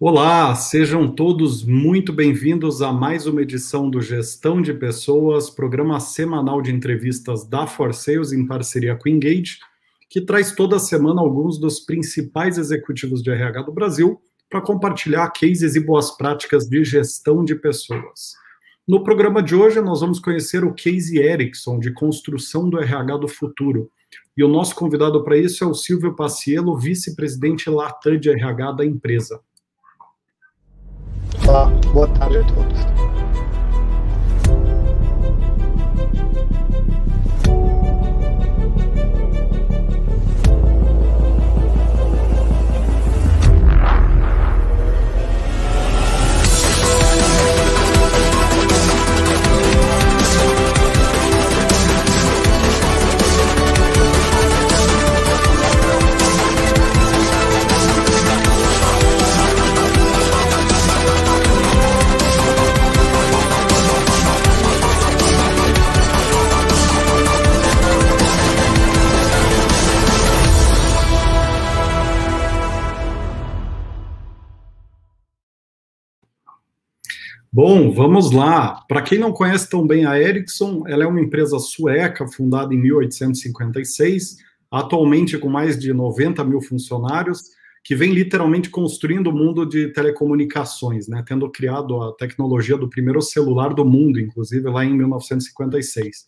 Olá, sejam todos muito bem-vindos a mais uma edição do Gestão de Pessoas, programa semanal de entrevistas da For Sales em parceria com Engage, que traz toda semana alguns dos principais executivos de RH do Brasil para compartilhar cases e boas práticas de gestão de pessoas. No programa de hoje, nós vamos conhecer o Case Erickson, de Construção do RH do Futuro. E o nosso convidado para isso é o Silvio Paciello, vice-presidente Latam de RH da empresa. था बहुत तारीफ होती Bom, vamos lá. Para quem não conhece tão bem a Ericsson, ela é uma empresa sueca fundada em 1856, atualmente com mais de 90 mil funcionários, que vem literalmente construindo o mundo de telecomunicações, né? tendo criado a tecnologia do primeiro celular do mundo, inclusive lá em 1956.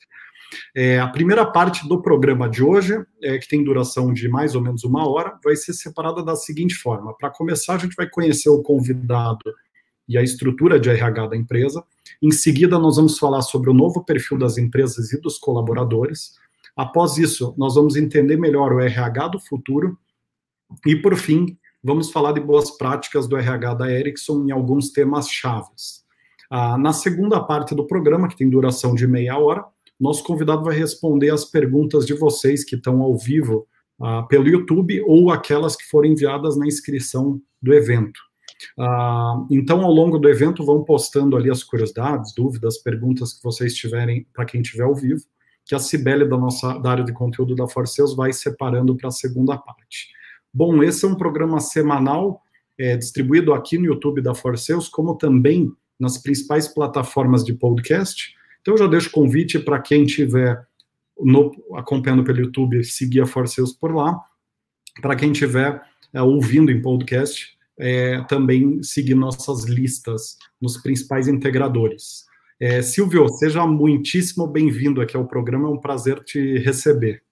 É, a primeira parte do programa de hoje, é, que tem duração de mais ou menos uma hora, vai ser separada da seguinte forma: para começar, a gente vai conhecer o convidado e a estrutura de RH da empresa. Em seguida, nós vamos falar sobre o novo perfil das empresas e dos colaboradores. Após isso, nós vamos entender melhor o RH do futuro. E, por fim, vamos falar de boas práticas do RH da Ericsson em alguns temas chaves. Ah, na segunda parte do programa, que tem duração de meia hora, nosso convidado vai responder as perguntas de vocês que estão ao vivo ah, pelo YouTube ou aquelas que foram enviadas na inscrição do evento. Ah, então, ao longo do evento, vão postando ali as curiosidades, dúvidas, perguntas que vocês tiverem para quem estiver ao vivo, que a Cibele da nossa da área de conteúdo da Forceus vai separando para a segunda parte. Bom, esse é um programa semanal é, distribuído aqui no YouTube da Forceus, como também nas principais plataformas de podcast. Então, eu já deixo convite para quem estiver acompanhando pelo YouTube, seguir a Forceus por lá. Para quem estiver é, ouvindo em podcast, é, também seguir nossas listas nos principais integradores. É, Silvio, seja muitíssimo bem-vindo aqui ao programa, é um prazer te receber.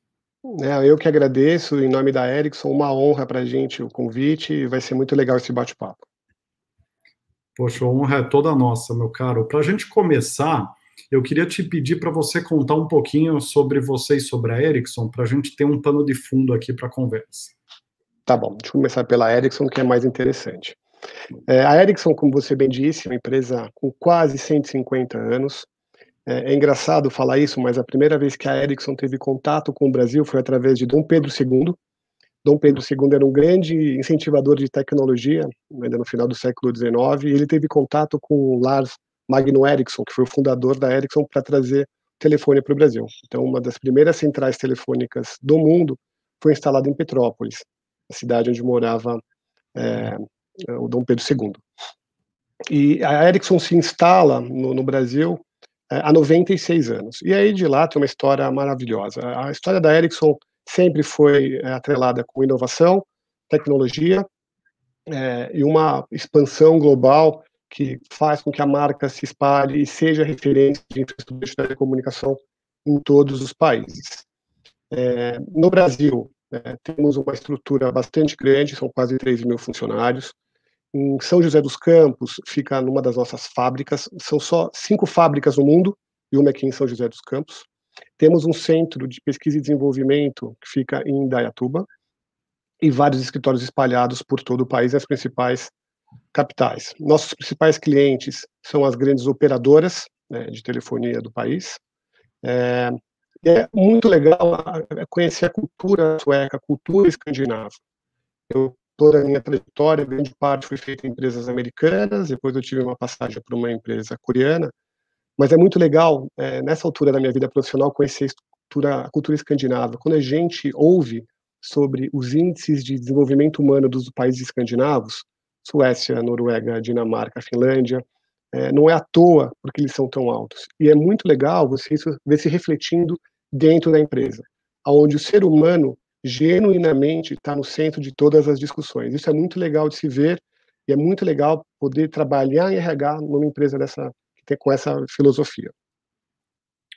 É, eu que agradeço, em nome da Ericsson, uma honra para a gente o convite, vai ser muito legal esse bate-papo. Poxa, a honra é toda nossa, meu caro. Para a gente começar, eu queria te pedir para você contar um pouquinho sobre você e sobre a Ericsson, para a gente ter um pano de fundo aqui para a conversa. Tá bom, deixa eu começar pela Ericsson, que é mais interessante. É, a Ericsson, como você bem disse, é uma empresa com quase 150 anos. É, é, engraçado falar isso, mas a primeira vez que a Ericsson teve contato com o Brasil foi através de Dom Pedro II. Dom Pedro II era um grande incentivador de tecnologia, ainda no final do século XIX, e ele teve contato com Lars Magno Ericsson, que foi o fundador da Ericsson, para trazer telefone para o Brasil. Então, uma das primeiras centrais telefônicas do mundo foi instalada em Petrópolis cidade onde morava é, é o Dom Pedro II. E a Ericsson se instala no, no Brasil é, há 96 anos. E aí de lá tem uma história maravilhosa. A história da Ericsson sempre foi é, atrelada com inovação, tecnologia é, e uma expansão global que faz com que a marca se espalhe e seja referência de infraestrutura de telecomunicação em todos os países. É, no Brasil, né, temos uma estrutura bastante grande, são quase 3 mil funcionários. Em São José dos Campos fica numa das nossas fábricas, são só cinco fábricas no mundo, e uma aqui em São José dos Campos. Temos um centro de pesquisa e desenvolvimento que fica em Indaiatuba, e vários escritórios espalhados por todo o país, nas principais capitais. Nossos principais clientes são as grandes operadoras né, de telefonia do país, é, é muito legal conhecer a cultura sueca, a cultura escandinava. Eu, toda a minha trajetória, grande parte foi feita em empresas americanas, depois eu tive uma passagem para uma empresa coreana, mas é muito legal, é, nessa altura da minha vida profissional, conhecer a cultura, a cultura escandinava. Quando a gente ouve sobre os índices de desenvolvimento humano dos países escandinavos, Suécia, Noruega, Dinamarca, Finlândia, é, não é à toa porque eles são tão altos. E é muito legal você ver se refletindo dentro da empresa, aonde o ser humano genuinamente está no centro de todas as discussões. Isso é muito legal de se ver e é muito legal poder trabalhar em RH numa empresa dessa com essa filosofia.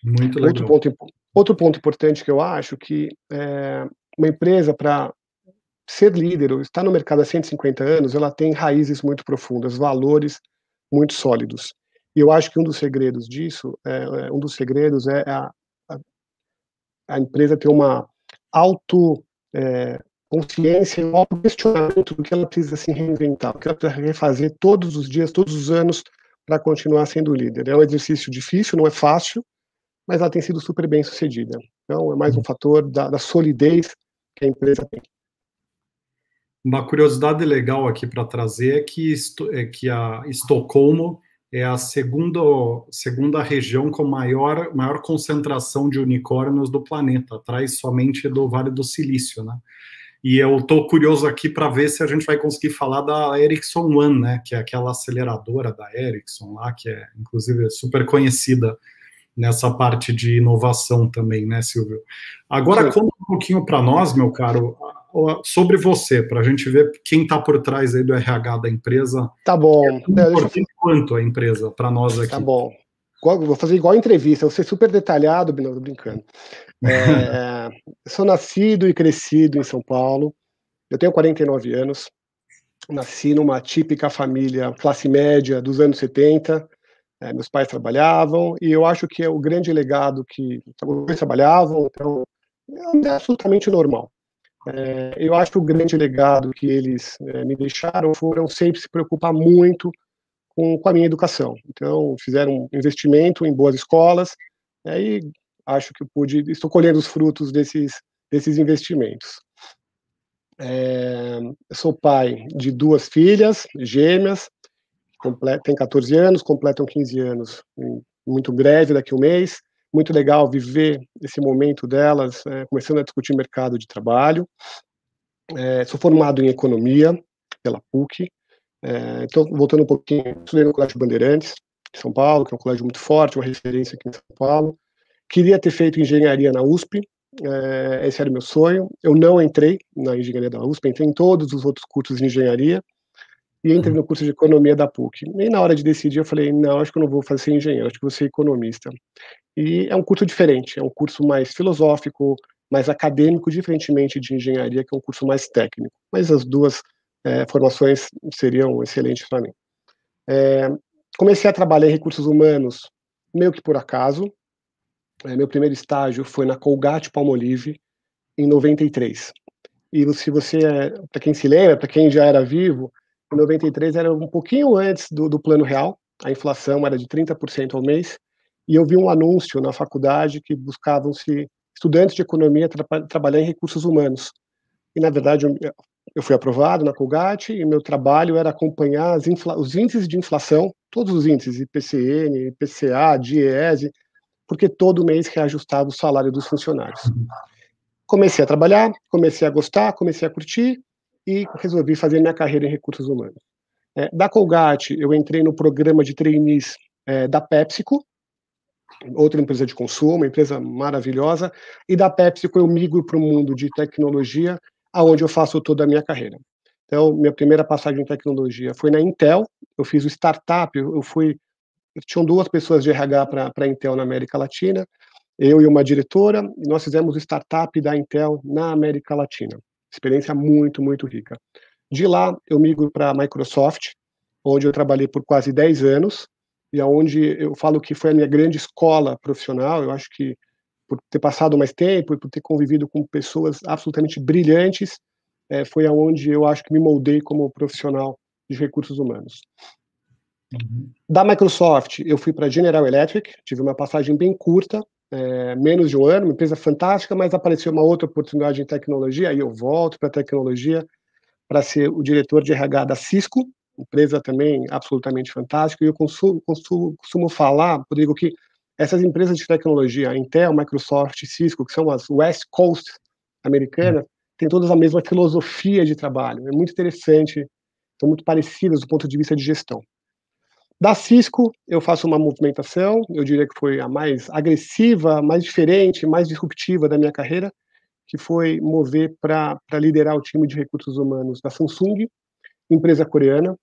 Muito legal. Outro ponto, outro ponto importante que eu acho que é, uma empresa para ser líder, ou estar no mercado há 150 anos, ela tem raízes muito profundas, valores muito sólidos. E eu acho que um dos segredos disso, é, é, um dos segredos é a, a, a empresa ter uma auto é, consciência, um auto questionamento do que ela precisa se reinventar, o que ela precisa refazer todos os dias, todos os anos para continuar sendo líder. É um exercício difícil, não é fácil, mas ela tem sido super bem sucedida. Então é mais um uhum. fator da, da solidez que a empresa tem. Uma curiosidade legal aqui para trazer é que, é que a Estocolmo é a segunda, segunda região com maior, maior concentração de unicórnios do planeta, atrás somente do Vale do Silício, né? E eu estou curioso aqui para ver se a gente vai conseguir falar da Ericsson One, né? Que é aquela aceleradora da Ericsson lá, que é inclusive super conhecida nessa parte de inovação também, né, Silvio? Agora conta um pouquinho para nós, meu caro, sobre você, para a gente ver quem está por trás aí do RH da empresa. Tá bom. É tão é, importante quanto a empresa para nós tá aqui. Tá bom. Vou fazer igual a entrevista, vou ser super detalhado, não, tô brincando. É, sou nascido e crescido em São Paulo, eu tenho 49 anos, nasci numa típica família classe média dos anos 70, é, meus pais trabalhavam, e eu acho que é o grande legado que meus trabalhavam, então é, é absolutamente normal. É, eu acho que o grande legado que eles é, me deixaram foram sempre se preocupar muito com, com, a minha educação. Então, fizeram um investimento em boas escolas, é, e acho que eu pude, estou colhendo os frutos desses, desses investimentos. É, sou pai de duas filhas gêmeas, tem 14 anos, completam 15 anos em muito breve, daqui a um mês muito legal viver esse momento delas, é, começando a discutir mercado de trabalho. É, sou formado em economia pela PUC, é, então voltando um pouquinho, estudei no Colégio Bandeirantes, de São Paulo, que é um colégio muito forte, uma referência aqui em São Paulo. Queria ter feito engenharia na USP, é, esse era o meu sonho. Eu não entrei na engenharia da USP, entrei em todos os outros cursos de engenharia e entrei uhum. no curso de economia da PUC. E na hora de decidir, eu falei: não, acho que eu não vou fazer engenheiro, acho que vou ser economista. E é um curso diferente, é um curso mais filosófico, mais acadêmico, diferentemente de engenharia, que é um curso mais técnico. Mas as duas é, formações seriam excelentes para mim. É, comecei a trabalhar em recursos humanos meio que por acaso. É, meu primeiro estágio foi na Colgate Palmolive, em 93. E se você, é, para quem se lembra, para quem já era vivo, em 93 era um pouquinho antes do, do plano real, a inflação era de 30% ao mês, e eu vi um anúncio na faculdade que buscavam-se estudantes de economia tra trabalhar em recursos humanos. E, na verdade, eu fui aprovado na Colgate e meu trabalho era acompanhar os índices de inflação, todos os índices, IPCN, IPCA, DIEESE, porque todo mês reajustava o salário dos funcionários. Comecei a trabalhar, comecei a gostar, comecei a curtir e resolvi fazer minha carreira em recursos humanos. É, da Colgate, eu entrei no programa de trainees é, da PepsiCo, outra empresa de consumo, uma empresa maravilhosa, e da PepsiCo eu migro para o mundo de tecnologia, aonde eu faço toda a minha carreira. Então, minha primeira passagem em tecnologia foi na Intel, eu fiz o startup, eu fui. Tinham duas pessoas de RH para a Intel na América Latina, eu e uma diretora, e nós fizemos o startup da Intel na América Latina. Experiência muito, muito rica. De lá, eu migro para a Microsoft, onde eu trabalhei por quase 10 anos, e aonde eu falo que foi a minha grande escola profissional. Eu acho que por ter passado mais tempo e por ter convivido com pessoas absolutamente brilhantes, é, foi aonde eu acho que me moldei como profissional de recursos humanos. Uhum. Da Microsoft, eu fui para a General Electric, tive uma passagem bem curta, é, menos de um ano, uma empresa fantástica, mas apareceu uma outra oportunidade em tecnologia, aí eu volto para a tecnologia para ser o diretor de RH da Cisco, empresa também absolutamente fantástica, e eu consumo, consumo, costumo falar, Rodrigo, que essas empresas de tecnologia, Intel, Microsoft, Cisco, que são as West Coast americanas, hum. têm todas a mesma filosofia de trabalho. É muito interessante, são muito parecidas do ponto de vista de gestão. Da Cisco, eu faço uma movimentação, eu diria que foi a mais agressiva, mais diferente, mais disruptiva da minha carreira, que foi mover para liderar o time de recursos humanos da Samsung, empresa coreana,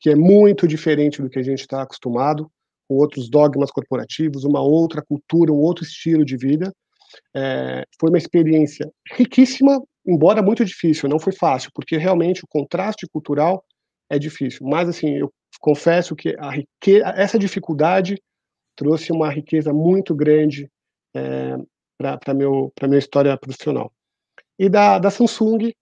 que é muito diferente do que a gente está acostumado, com outros dogmas corporativos, uma outra cultura, um outro estilo de vida. É, foi uma experiência riquíssima, embora muito difícil, não foi fácil, porque realmente o contraste cultural é difícil. Mas, assim, eu confesso que essa dificuldade trouxe uma riqueza muito grande é, para a minha história profissional. E da, da Samsung,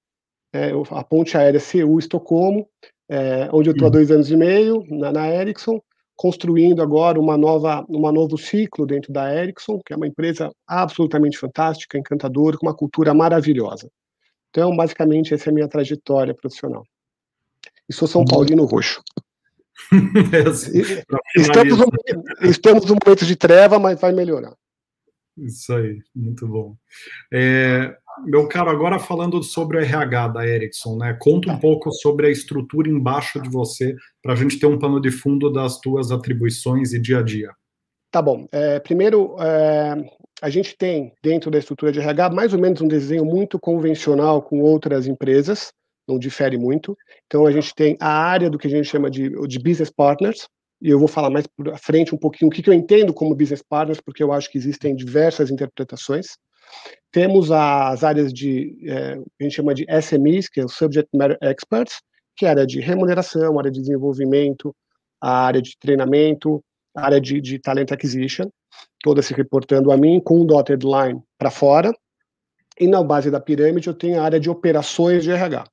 é, a ponte aérea Seul-Estocolmo, é, onde eu estou há uhum. dois anos e meio, na, na, Ericsson, construindo agora uma nova, um novo ciclo dentro da Ericsson, que é uma empresa absolutamente fantástica, encantadora, com uma cultura maravilhosa. Então, basicamente, essa é a minha trajetória profissional. E sou São Paulino Roxo. É assim, estamos, no, estamos num momento de treva, mas vai melhorar. Isso aí, muito bom. É, meu caro, agora falando sobre o RH da Ericsson, né? Conta um é. pouco sobre a estrutura embaixo de tá. você, para a gente ter um pano de fundo das tuas atribuições e dia a dia. Tá bom. É, primeiro, é, a gente tem dentro da estrutura de RH mais ou menos um desenho muito convencional com outras empresas, não difere muito. Então, a tá. gente tem a área do que a gente chama de, de business partners, e eu vou falar mais para frente um pouquinho o que, que eu entendo como business partners, porque eu acho que existem diversas interpretações. Temos as áreas de, é, a gente chama de SMEs, que é o Subject Matter Experts, que é a área de remuneração, área de desenvolvimento, a área de treinamento, a área de, de talent acquisition, toda se reportando a mim, com um dotted line para fora. E na base da pirâmide eu tenho a área de operações de RH,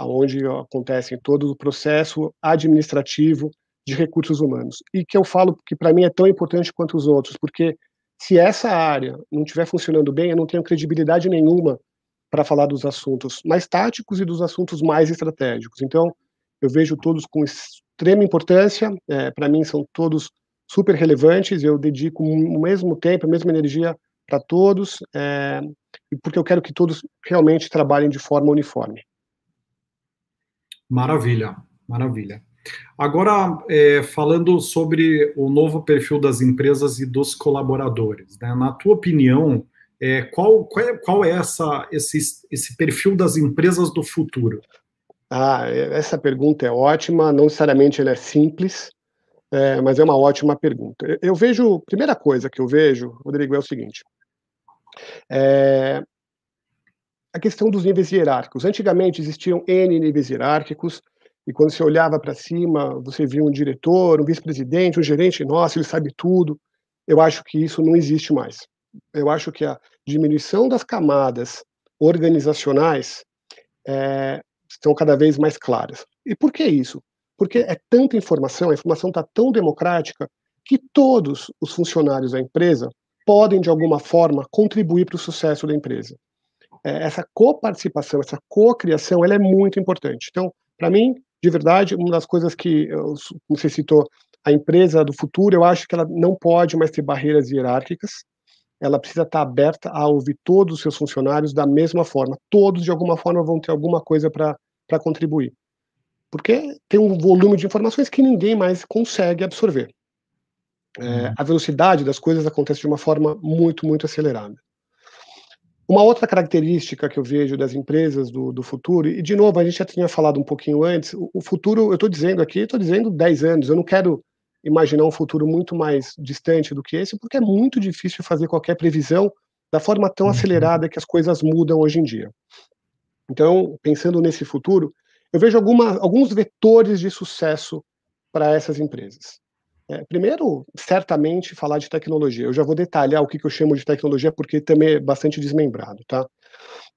onde acontece todo o processo administrativo de recursos humanos. E que eu falo que para mim é tão importante quanto os outros, porque se essa área não estiver funcionando bem, eu não tenho credibilidade nenhuma para falar dos assuntos mais táticos e dos assuntos mais estratégicos. Então, eu vejo todos com extrema importância, é, para mim são todos super relevantes, eu dedico o mesmo tempo, a mesma energia para todos, é, porque eu quero que todos realmente trabalhem de forma uniforme. Maravilha, maravilha. Agora, é, falando sobre o novo perfil das empresas e dos colaboradores, né? na tua opinião, é, qual, qual, é, qual é essa, esse, esse perfil das empresas do futuro? Ah, é, essa pergunta é ótima, não necessariamente ela é simples, é, mas é uma ótima pergunta. Eu, eu vejo, primeira coisa que eu vejo, Rodrigo, é o seguinte: é, a questão dos níveis hierárquicos. Antigamente existiam N níveis hierárquicos, e quando você olhava para cima, você via um diretor, um vice-presidente, um gerente, nossa, ele sabe tudo. Eu acho que isso não existe mais. Eu acho que a diminuição das camadas organizacionais é, estão cada vez mais claras. E por que isso? Porque é tanta informação, a informação está tão democrática que todos os funcionários da empresa podem, de alguma forma, contribuir para o sucesso da empresa. É, essa coparticipação, essa cocriação, ela é muito importante. Então, para mim, de verdade, uma das coisas que você citou, a empresa do futuro, eu acho que ela não pode mais ter barreiras hierárquicas, ela precisa estar aberta a ouvir todos os seus funcionários da mesma forma. Todos, de alguma forma, vão ter alguma coisa para contribuir. Porque tem um volume de informações que ninguém mais consegue absorver. É, uhum. a velocidade das coisas acontece de uma forma muito, muito acelerada. Uma outra característica que eu vejo das empresas do, do futuro, e de novo, a gente já tinha falado um pouquinho antes, o, o futuro, eu estou dizendo aqui, estou dizendo 10 anos, eu não quero imaginar um futuro muito mais distante do que esse, porque é muito difícil fazer qualquer previsão da forma tão uhum. acelerada que as coisas mudam hoje em dia. Então, pensando nesse futuro, eu vejo alguma, alguns vetores de sucesso para essas empresas. É, primeiro, certamente, falar de tecnologia. Eu já vou detalhar o que, que eu chamo de tecnologia, porque também é bastante desmembrado, tá?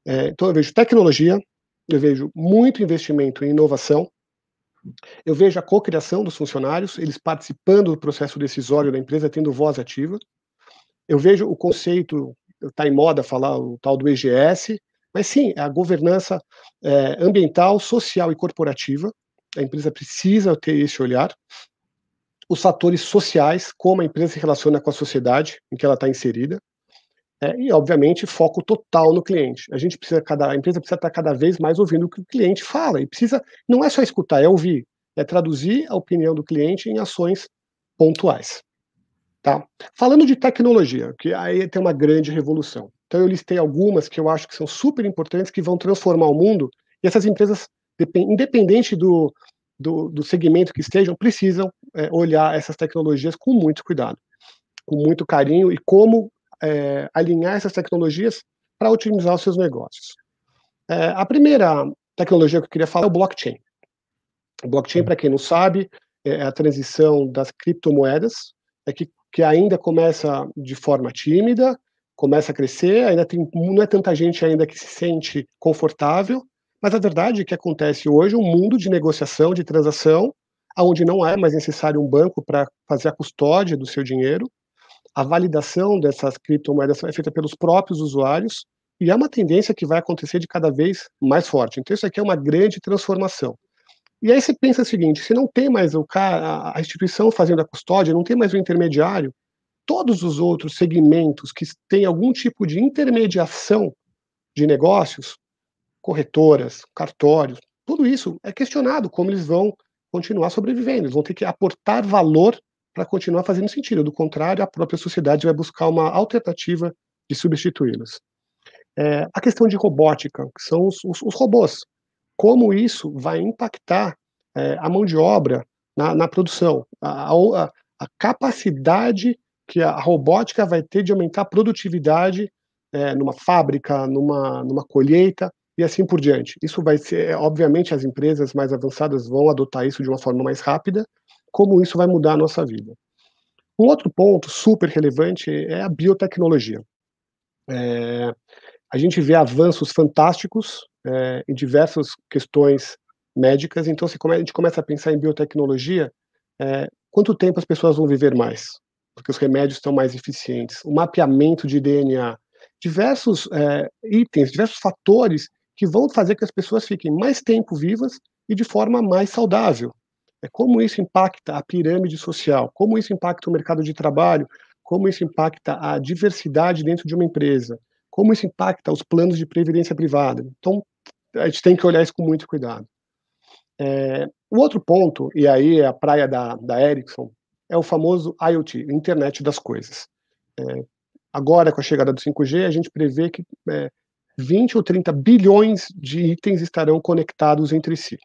É, então, eu vejo tecnologia, eu vejo muito investimento em inovação, eu vejo a cocriação dos funcionários, eles participando do processo decisório da empresa, tendo voz ativa. Eu vejo o conceito, está em moda falar o tal do EGS, mas sim, a governança é, ambiental, social e corporativa. A empresa precisa ter esse olhar os fatores sociais, como a empresa se relaciona com a sociedade em que ela está inserida, né, e, obviamente, foco total no cliente. A gente precisa, cada, a empresa precisa estar tá cada vez mais ouvindo o que o cliente fala, e precisa, não é só escutar, é ouvir, é traduzir a opinião do cliente em ações pontuais. Tá? Falando de tecnologia, que aí tem uma grande revolução. Então eu listei algumas que eu acho que são super importantes, que vão transformar o mundo, e essas empresas, independente do, do, do segmento que estejam, precisam é, olhar essas tecnologias com muito cuidado, com muito carinho e como é, alinhar essas tecnologias para otimizar os seus negócios. É, a primeira tecnologia que eu queria falar é o blockchain. O blockchain, hum. para quem não sabe, é, é a transição das criptomoedas, é que, que ainda começa de forma tímida, começa a crescer, ainda tem, não é tanta gente ainda que se sente confortável, mas a verdade é que acontece hoje um mundo de negociação, de transação, onde não é mais necessário um banco para fazer a custódia do seu dinheiro. A validação dessas criptomoedas é feita pelos próprios usuários e é uma tendência que vai acontecer de cada vez mais forte. Então, isso aqui é uma grande transformação. E aí você pensa o seguinte: se não tem mais o cara, a instituição fazendo a custódia, não tem mais o intermediário, todos os outros segmentos que têm algum tipo de intermediação de negócios, corretoras, cartórios, tudo isso é questionado como eles vão continuar sobrevivendo, eles vão ter que aportar valor para continuar fazendo sentido. Do contrário, a própria sociedade vai buscar uma alternativa de substituí-los. É, a questão de robótica, que são os, os, os robôs. Como isso vai impactar é, a mão de obra na, na produção, a, a, a, capacidade que a robótica vai ter de aumentar a produtividade é, numa fábrica, numa, numa colheita, e assim por diante. Isso vai ser, é, obviamente, as empresas mais avançadas vão adotar isso de uma forma mais rápida, como isso vai mudar a nossa vida. Um outro ponto super relevante é a biotecnologia. É, a gente vê avanços fantásticos é, em diversas questões médicas, então se come, a gente começa a pensar em biotecnologia, é, quanto tempo as pessoas vão viver mais? Porque os remédios estão mais eficientes. O mapeamento de DNA, diversos é, itens, diversos fatores que vão fazer que as pessoas fiquem mais tempo vivas e de forma mais saudável. É Como isso impacta a pirâmide social, como isso impacta o mercado de trabalho, como isso impacta a diversidade dentro de uma empresa, como isso impacta os planos de previdência privada. Então, a gente tem que olhar isso com muito cuidado. É, o outro ponto, e aí é a praia da, da Ericsson, é o famoso IoT, Internet das Coisas. É, agora, com a chegada do 5G, a gente prevê que é, 20 ou 30 bilhões de itens estarão conectados entre si.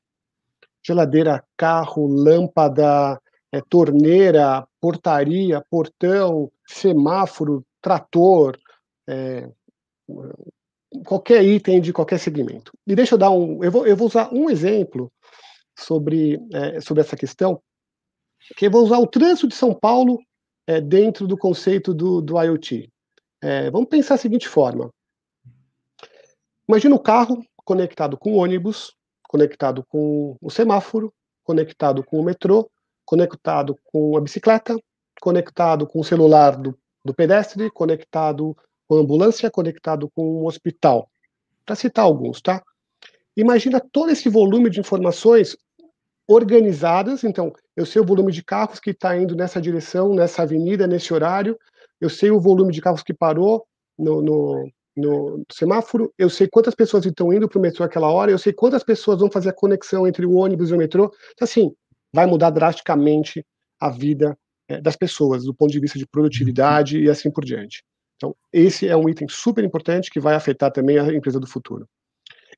Geladeira, carro, lâmpada, é, torneira, portaria, portão, semáforo, trator, é, qualquer item de qualquer segmento. E deixa eu dar um. Eu vou, eu vou usar um exemplo sobre, é, sobre essa questão, que eu vou usar o trânsito de São Paulo é, dentro do conceito do, do IoT. É, vamos pensar da seguinte forma: Imagina o carro conectado com o ônibus, conectado com o semáforo, conectado com o metrô, conectado com a bicicleta, conectado com o celular do, do pedestre, conectado com a ambulância, conectado com o hospital. Para citar alguns, tá? Imagina todo esse volume de informações organizadas. Então, eu sei o volume de carros que está indo nessa direção, nessa avenida, nesse horário. Eu sei o volume de carros que parou no, no, no, semáforo, eu sei quantas pessoas estão indo para o metrô aquela hora, eu sei quantas pessoas vão fazer a conexão entre o ônibus e o metrô. Então, assim, vai mudar drasticamente a vida é, das pessoas, do ponto de vista de produtividade e assim por diante. Então, esse é um item super importante que vai afetar também a empresa do futuro.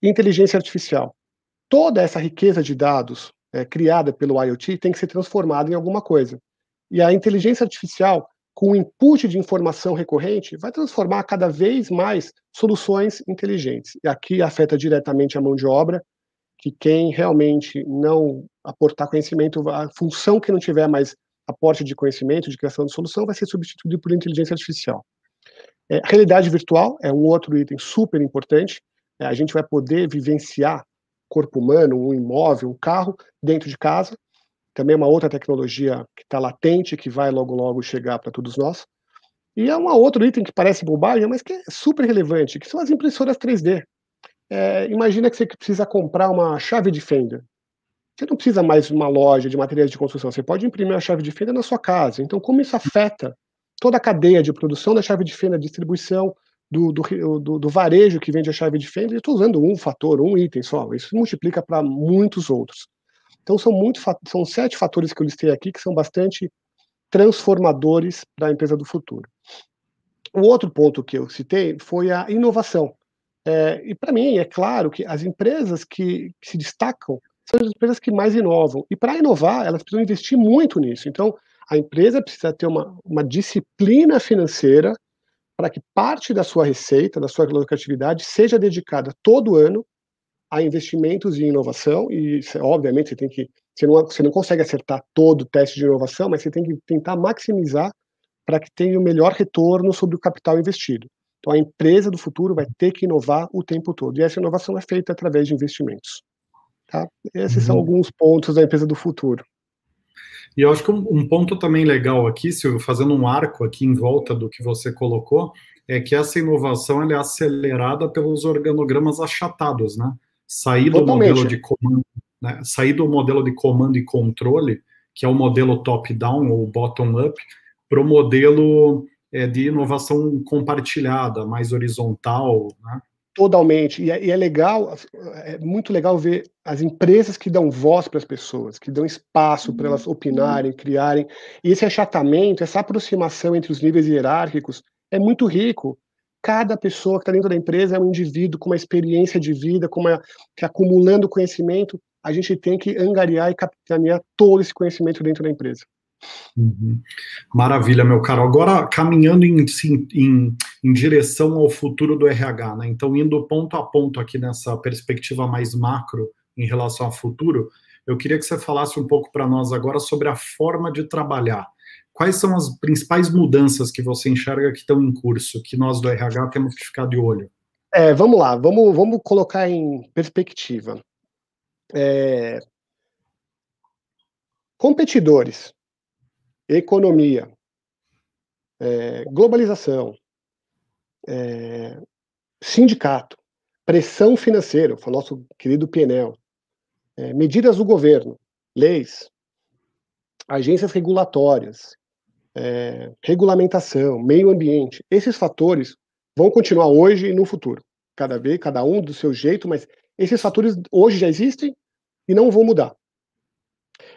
Inteligência artificial. Toda essa riqueza de dados é, criada pelo IoT tem que ser transformada em alguma coisa. E a inteligência artificial com o input de informação recorrente, vai transformar cada vez mais soluções inteligentes. E aqui afeta diretamente a mão de obra, que quem realmente não aportar conhecimento, a função que não tiver mais aporte de conhecimento, de criação de solução, vai ser substituído por inteligência artificial. É, realidade virtual é um outro item super importante. É, a gente vai poder vivenciar corpo humano, um imóvel, um carro dentro de casa, também é uma outra tecnologia que está latente, que vai logo logo chegar para todos nós. E é um outro item que parece bobagem, mas que é super relevante, que são as impressoras 3D. É, imagina que você precisa comprar uma chave de fenda. Você não precisa mais de uma loja de materiais de construção, você pode imprimir a chave de fenda na sua casa. Então, como isso afeta toda a cadeia de produção da chave de fenda, distribuição do, do, do, do varejo que vende a chave de fenda, eu estou usando um fator, um item só, isso multiplica para muitos outros. Então são muito são sete fatores que eu listei aqui que são bastante transformadores da empresa do futuro. O outro ponto que eu citei foi a inovação. É, e para mim é claro que as empresas que, que se destacam são as empresas que mais inovam. E para inovar, elas precisam investir muito nisso. Então, a empresa precisa ter uma, uma disciplina financeira para que parte da sua receita, da sua lucratividade, seja dedicada todo ano a investimentos em inovação, e obviamente você tem que. Você não, você não consegue acertar todo o teste de inovação, mas você tem que tentar maximizar para que tenha o melhor retorno sobre o capital investido. Então, a empresa do futuro vai ter que inovar o tempo todo. E essa inovação é feita através de investimentos. Tá? Esses uhum. são alguns pontos da empresa do futuro. E eu acho que um, um, ponto também legal aqui, Silvio, fazendo um arco aqui em volta do que você colocou, é que essa inovação é acelerada pelos organogramas achatados, né? sair do Totalmente. modelo é. de comando, né, sair do modelo de comando e controle, que é o modelo top-down ou bottom-up, para o modelo é, de inovação compartilhada, mais horizontal, né? Totalmente. E é, e é, legal, é muito legal ver as empresas que dão voz para as pessoas, que dão espaço para elas opinarem, criarem. E esse achatamento, essa aproximação entre os níveis hierárquicos é muito rico cada pessoa que está dentro da empresa é um indivíduo com uma experiência de vida, com uma, que é acumulando conhecimento, a gente tem que angariar e capitanear todo esse conhecimento dentro da empresa. Uhum. Maravilha, meu caro. Agora, caminhando em, em, em, direção ao futuro do RH, né? Então, indo ponto a ponto aqui nessa perspectiva mais macro em relação ao futuro, eu queria que você falasse um pouco para nós agora sobre a forma de trabalhar quais são as principais mudanças que você enxerga que estão em curso, que nós do RH temos que ficar de olho? É, vamos lá, vamos, vamos colocar em perspectiva. É... Competidores, economia, é, globalização, é, sindicato, pressão financeira, foi o nosso querido PNL, é, medidas do governo, leis, agências regulatórias, é, regulamentação, meio ambiente, esses fatores vão continuar hoje e no futuro. Cada vez, cada um do seu jeito, mas esses fatores hoje já existem e não vão mudar.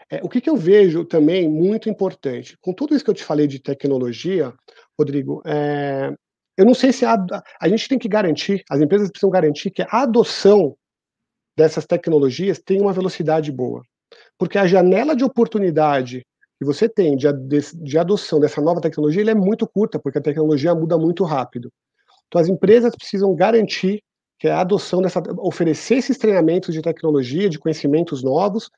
É, o que, que, eu vejo também muito importante, com tudo isso que eu te falei de tecnologia, Rodrigo, é, eu não sei se a, a gente tem que garantir, as empresas precisam garantir que a adoção dessas tecnologias tem uma velocidade boa. Porque a janela de oportunidade que você tem de, de adoção dessa nova tecnologia, ele é muito curta, porque a tecnologia muda muito rápido. Então, as empresas precisam garantir que a adoção dessa, oferecer esses treinamentos de tecnologia, de conhecimentos novos,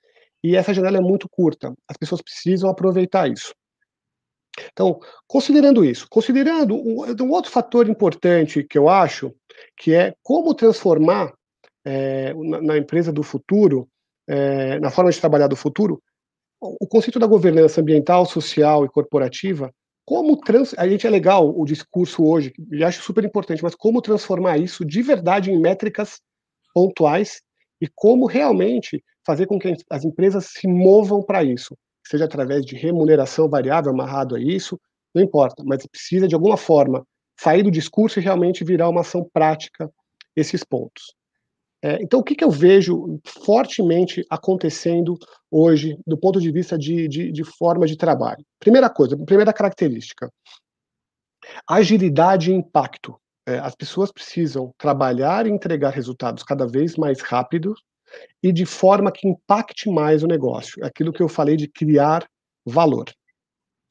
e essa janela é muito curta. As pessoas precisam aproveitar isso. Então, considerando isso, considerando um, um outro fator importante que eu acho, que é como transformar é, na, na, empresa do futuro, é, na forma de trabalhar do futuro, o conceito da governança ambiental, social e corporativa, como trans, a gente é legal o discurso hoje, e acho super importante, mas como transformar isso de verdade em métricas pontuais e como realmente fazer com que as empresas se movam para isso, seja através de remuneração variável amarrado a isso, não importa, mas precisa de alguma forma sair do discurso e realmente virar uma ação prática esses pontos. É, então, o que, que, eu vejo fortemente acontecendo hoje, do ponto de vista de, de, de forma de trabalho? Primeira coisa, primeira característica: agilidade e impacto. É, as pessoas precisam trabalhar e entregar resultados cada vez mais rápido e de forma que impacte mais o negócio. É aquilo que eu falei de criar valor.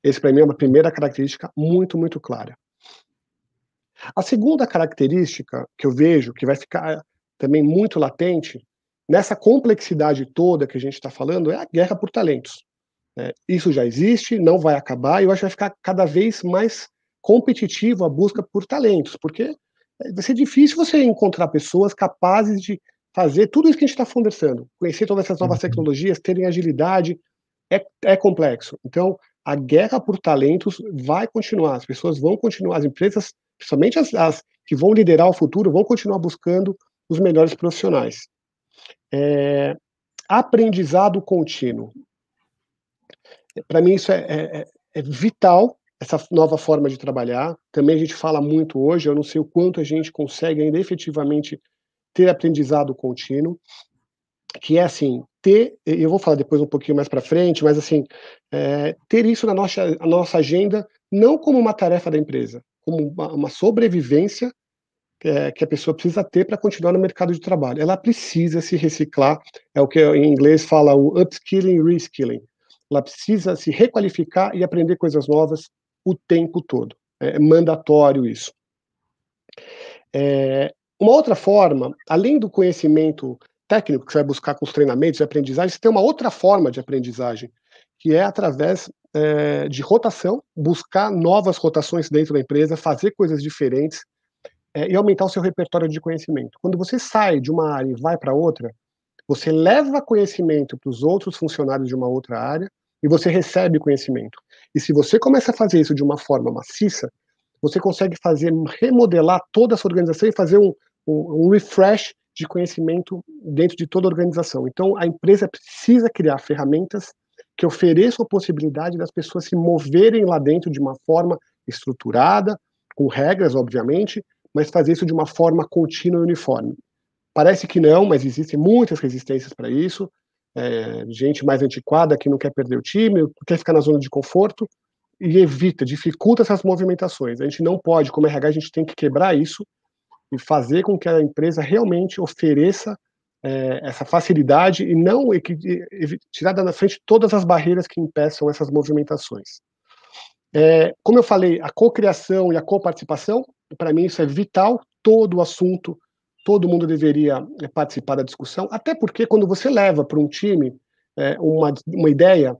Esse, para mim, é uma primeira característica muito, muito clara. A segunda característica que eu vejo, que vai ficar também muito latente, nessa complexidade toda que a gente está falando, é a guerra por talentos. Né? Isso já existe, não vai acabar, e eu acho que vai ficar cada vez mais competitivo a busca por talentos, porque é, vai ser difícil você encontrar pessoas capazes de fazer tudo isso que a gente está conversando, conhecer todas essas novas uhum. tecnologias, terem agilidade, é, é complexo. Então, a guerra por talentos vai continuar, as pessoas vão continuar, as empresas, principalmente as, as que vão liderar o futuro, vão continuar buscando os melhores profissionais. É, aprendizado contínuo. Para mim, isso é, é, é, é, vital, essa nova forma de trabalhar. Também a gente fala muito hoje, eu não sei o quanto a gente consegue ainda efetivamente ter aprendizado contínuo, que é assim, ter, eu vou falar depois um pouquinho mais para frente, mas assim, é, ter isso na nossa, nossa agenda, não como uma tarefa da empresa, como uma, uma sobrevivência é, que a pessoa precisa ter para continuar no mercado de trabalho. Ela precisa se reciclar, é o que em inglês fala o upskilling e reskilling. Ela precisa se requalificar e aprender coisas novas o tempo todo. É mandatório isso. É, uma outra forma, além do conhecimento técnico que você vai buscar com os treinamentos e aprendizagem, você tem uma outra forma de aprendizagem, que é através é, de rotação, buscar novas rotações dentro da empresa, fazer coisas diferentes, é, e aumentar o seu repertório de conhecimento. Quando você sai de uma área e vai para outra, você leva conhecimento para os outros funcionários de uma outra área e você recebe conhecimento. E se você começa a fazer isso de uma forma maciça, você consegue fazer remodelar toda a sua organização e fazer um, um, um refresh de conhecimento dentro de toda a organização. Então, a empresa precisa criar ferramentas que ofereçam a possibilidade das pessoas se moverem lá dentro de uma forma estruturada, com regras, obviamente, mas fazer isso de uma forma contínua e uniforme. Parece que não, mas existem muitas resistências para isso. É, gente mais antiquada que não quer perder o time, quer ficar na zona de conforto e evita, dificulta essas movimentações. A gente não pode, como RH, a gente tem que quebrar isso e fazer com que a empresa realmente ofereça é, essa facilidade e não e, e, tirar da frente todas as barreiras que impeçam essas movimentações. É, como eu falei, a cocriação e a coparticipação para mim isso é vital, todo o assunto, todo mundo deveria eh, participar da discussão, até porque quando você leva para um time é, uma, uma ideia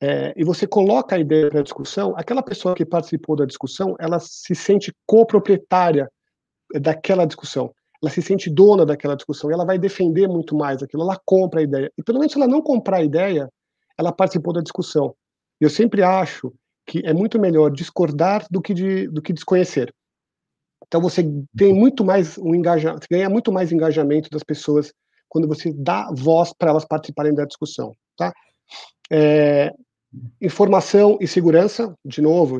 é, e você coloca a ideia para discussão, aquela pessoa que participou da discussão, ela se sente coproprietária daquela discussão, ela se sente dona daquela discussão, ela vai defender muito mais aquilo, ela compra a ideia. E pelo menos se ela não comprar a ideia, ela participou da discussão. Eu sempre acho que é muito melhor discordar do que, de, do que desconhecer. Então você tem muito mais um engajamento, ganha muito mais engajamento das pessoas quando você dá voz para elas participarem da discussão, tá? É, informação e segurança, de novo,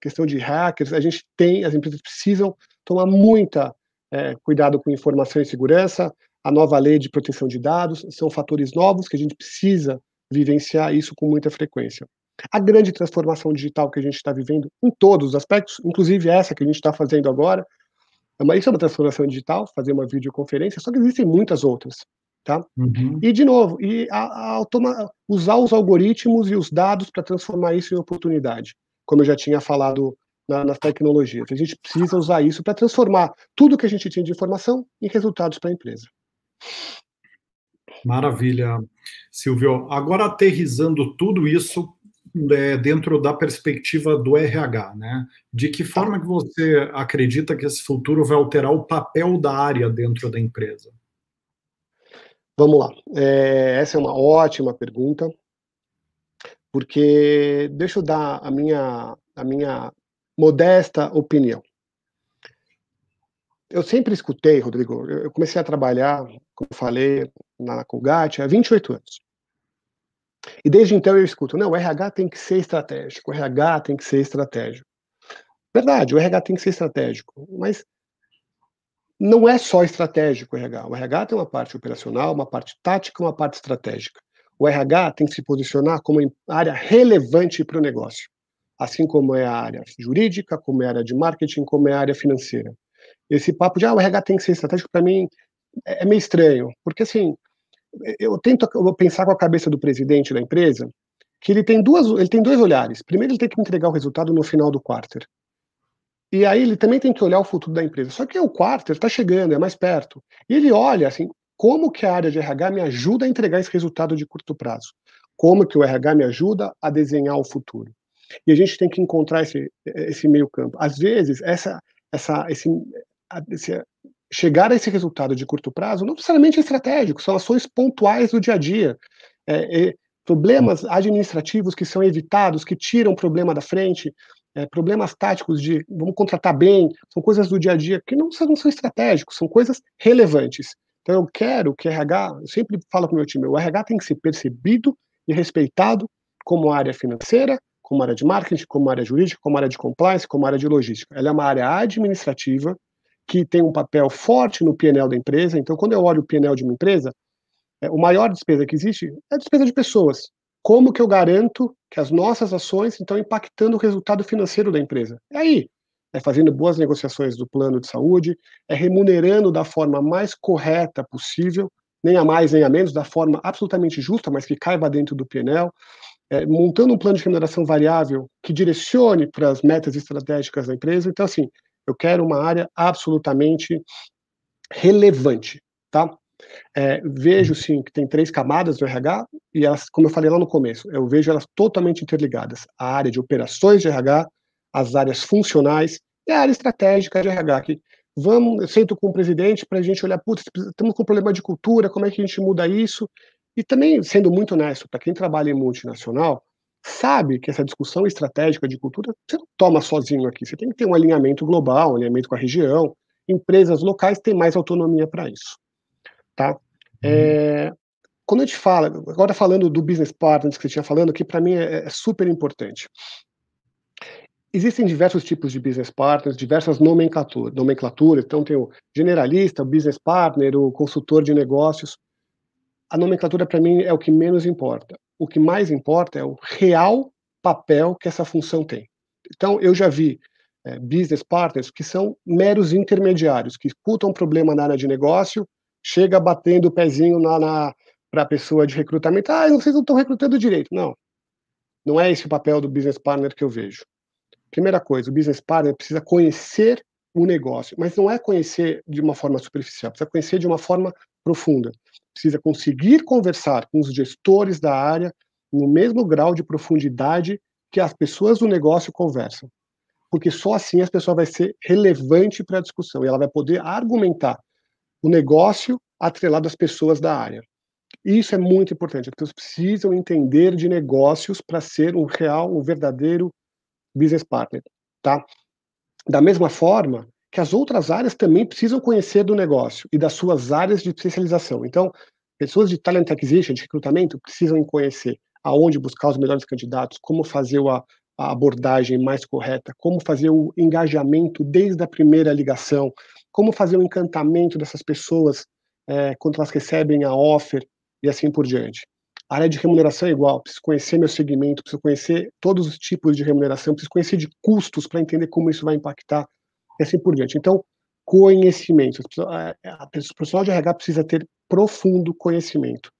questão de hackers, a gente tem, as empresas precisam tomar muita é, cuidado com informação e segurança, a nova lei de proteção de dados, são fatores novos que a gente precisa vivenciar isso com muita frequência. A grande transformação digital que a gente está vivendo em todos os aspectos, inclusive essa que a gente está fazendo agora, é isso é uma transformação digital, fazer uma videoconferência, só que existem muitas outras. Tá? Uhum. E, de novo, e a, a usar os algoritmos e os dados para transformar isso em oportunidade, como eu já tinha falado na, nas tecnologias. A gente precisa usar isso para transformar tudo que a gente tinha de informação em resultados para a empresa. Maravilha, Silvio. Agora, aterrizando tudo isso é, dentro da perspectiva do RH, né? De que tá. forma que você acredita que esse futuro vai alterar o papel da área dentro da empresa? Vamos lá. É, essa é uma ótima pergunta, porque deixa eu dar a minha, a minha modesta opinião. Eu sempre escutei, Rodrigo, eu comecei a trabalhar, como eu falei, na Colgate há 28 anos. E desde então eu escuto, não, o RH tem que ser estratégico, o RH tem que ser estratégico. Verdade, o RH tem que ser estratégico, mas não é só estratégico o RH. O RH tem uma parte operacional, uma parte tática, uma parte estratégica. O RH tem que se posicionar como área relevante para o negócio, assim como é a área jurídica, como é a área de marketing, como é a área financeira. Esse papo de ah, o RH tem que ser estratégico, para mim é, é meio estranho, porque assim, eu tento pensar com a cabeça do presidente da empresa que ele tem duas, ele tem dois olhares. Primeiro, ele tem que entregar o resultado no final do quarter. E aí ele também tem que olhar o futuro da empresa. Só que o quarter está chegando, é mais perto. E ele olha assim, como que a área de RH me ajuda a entregar esse resultado de curto prazo? Como que o RH me ajuda a desenhar o futuro? E a gente tem que encontrar esse, esse meio campo. Às vezes, essa, essa, esse, esse chegar a esse resultado de curto prazo não necessariamente é estratégico, são ações pontuais do dia a dia. É, é, problemas administrativos que são evitados, que tiram o problema da frente, é, problemas táticos de vamos contratar bem, são coisas do dia a dia que não, não são estratégicos, são coisas relevantes. Então eu quero que RH, eu sempre falo com o meu time, o RH tem que ser percebido e respeitado como área financeira, como área de marketing, como área jurídica, como área de compliance, como área de logística. Ela é uma área administrativa que tem um papel forte no PNL da empresa. Então, quando eu olho o PNL de uma empresa, é, o maior despesa que existe é a despesa de pessoas. Como que eu garanto que as nossas ações estão impactando o resultado financeiro da empresa? É aí. É fazendo boas negociações do plano de saúde, é remunerando da forma mais correta possível, nem a mais nem a menos, da forma absolutamente justa, mas que caiba dentro do PNL, é, montando um plano de remuneração variável que direcione para as metas estratégicas da empresa. Então, assim, eu quero uma área absolutamente relevante, tá? É, vejo uhum. sim que tem três camadas do RH e elas, como eu falei lá no começo, eu vejo elas totalmente interligadas. A área de operações de RH, as áreas funcionais e a área estratégica de RH. Que vamos, eu sento com o presidente para a gente olhar, putz, estamos com um problema de cultura, como é que a gente muda isso? E também, sendo muito honesto, para quem trabalha em multinacional, sabe que essa discussão estratégica de cultura você não toma sozinho aqui, você tem que ter um alinhamento global, um alinhamento com a região, empresas locais têm mais autonomia para isso, tá? Uhum. É, quando a gente fala, agora falando do business partners que você tinha falando, que para mim é, é super importante. Existem diversos tipos de business partners, diversas nomenclaturas, nomenclatura, então tem o generalista, o business partner, o consultor de negócios. A nomenclatura para mim é o que menos importa o que mais importa é o real papel que essa função tem. Então, eu já vi é, business partners que são meros intermediários, que escutam um problema na área de negócio, chega batendo o pezinho na, na para a pessoa de recrutamento, ah, vocês não estão recrutando direito. Não, não é esse o papel do business partner que eu vejo. Primeira coisa, o business partner precisa conhecer o negócio, mas não é conhecer de uma forma superficial, precisa conhecer de uma forma profunda precisa conseguir conversar com os gestores da área no mesmo grau de profundidade que as pessoas do negócio conversam. Porque só assim a pessoa vai ser relevante para a discussão e ela vai poder argumentar o negócio atrelado às pessoas da área. Isso é muito importante. As pessoas precisam entender de negócios para ser um real, um verdadeiro business partner, tá? Da mesma forma, que as outras áreas também precisam conhecer do negócio e das suas áreas de especialização. Então, pessoas de talent acquisition, de recrutamento, precisam conhecer aonde buscar os melhores candidatos, como fazer a, a abordagem mais correta, como fazer o engajamento desde a primeira ligação, como fazer o encantamento dessas pessoas é, quando elas recebem a offer e assim por diante. A área de remuneração é igual, preciso conhecer meu segmento, preciso conhecer todos os tipos de remuneração, preciso conhecer de custos para entender como isso vai impactar assim por diante. Então, conhecimento. A pessoa, o profissional de RH precisa ter profundo conhecimento.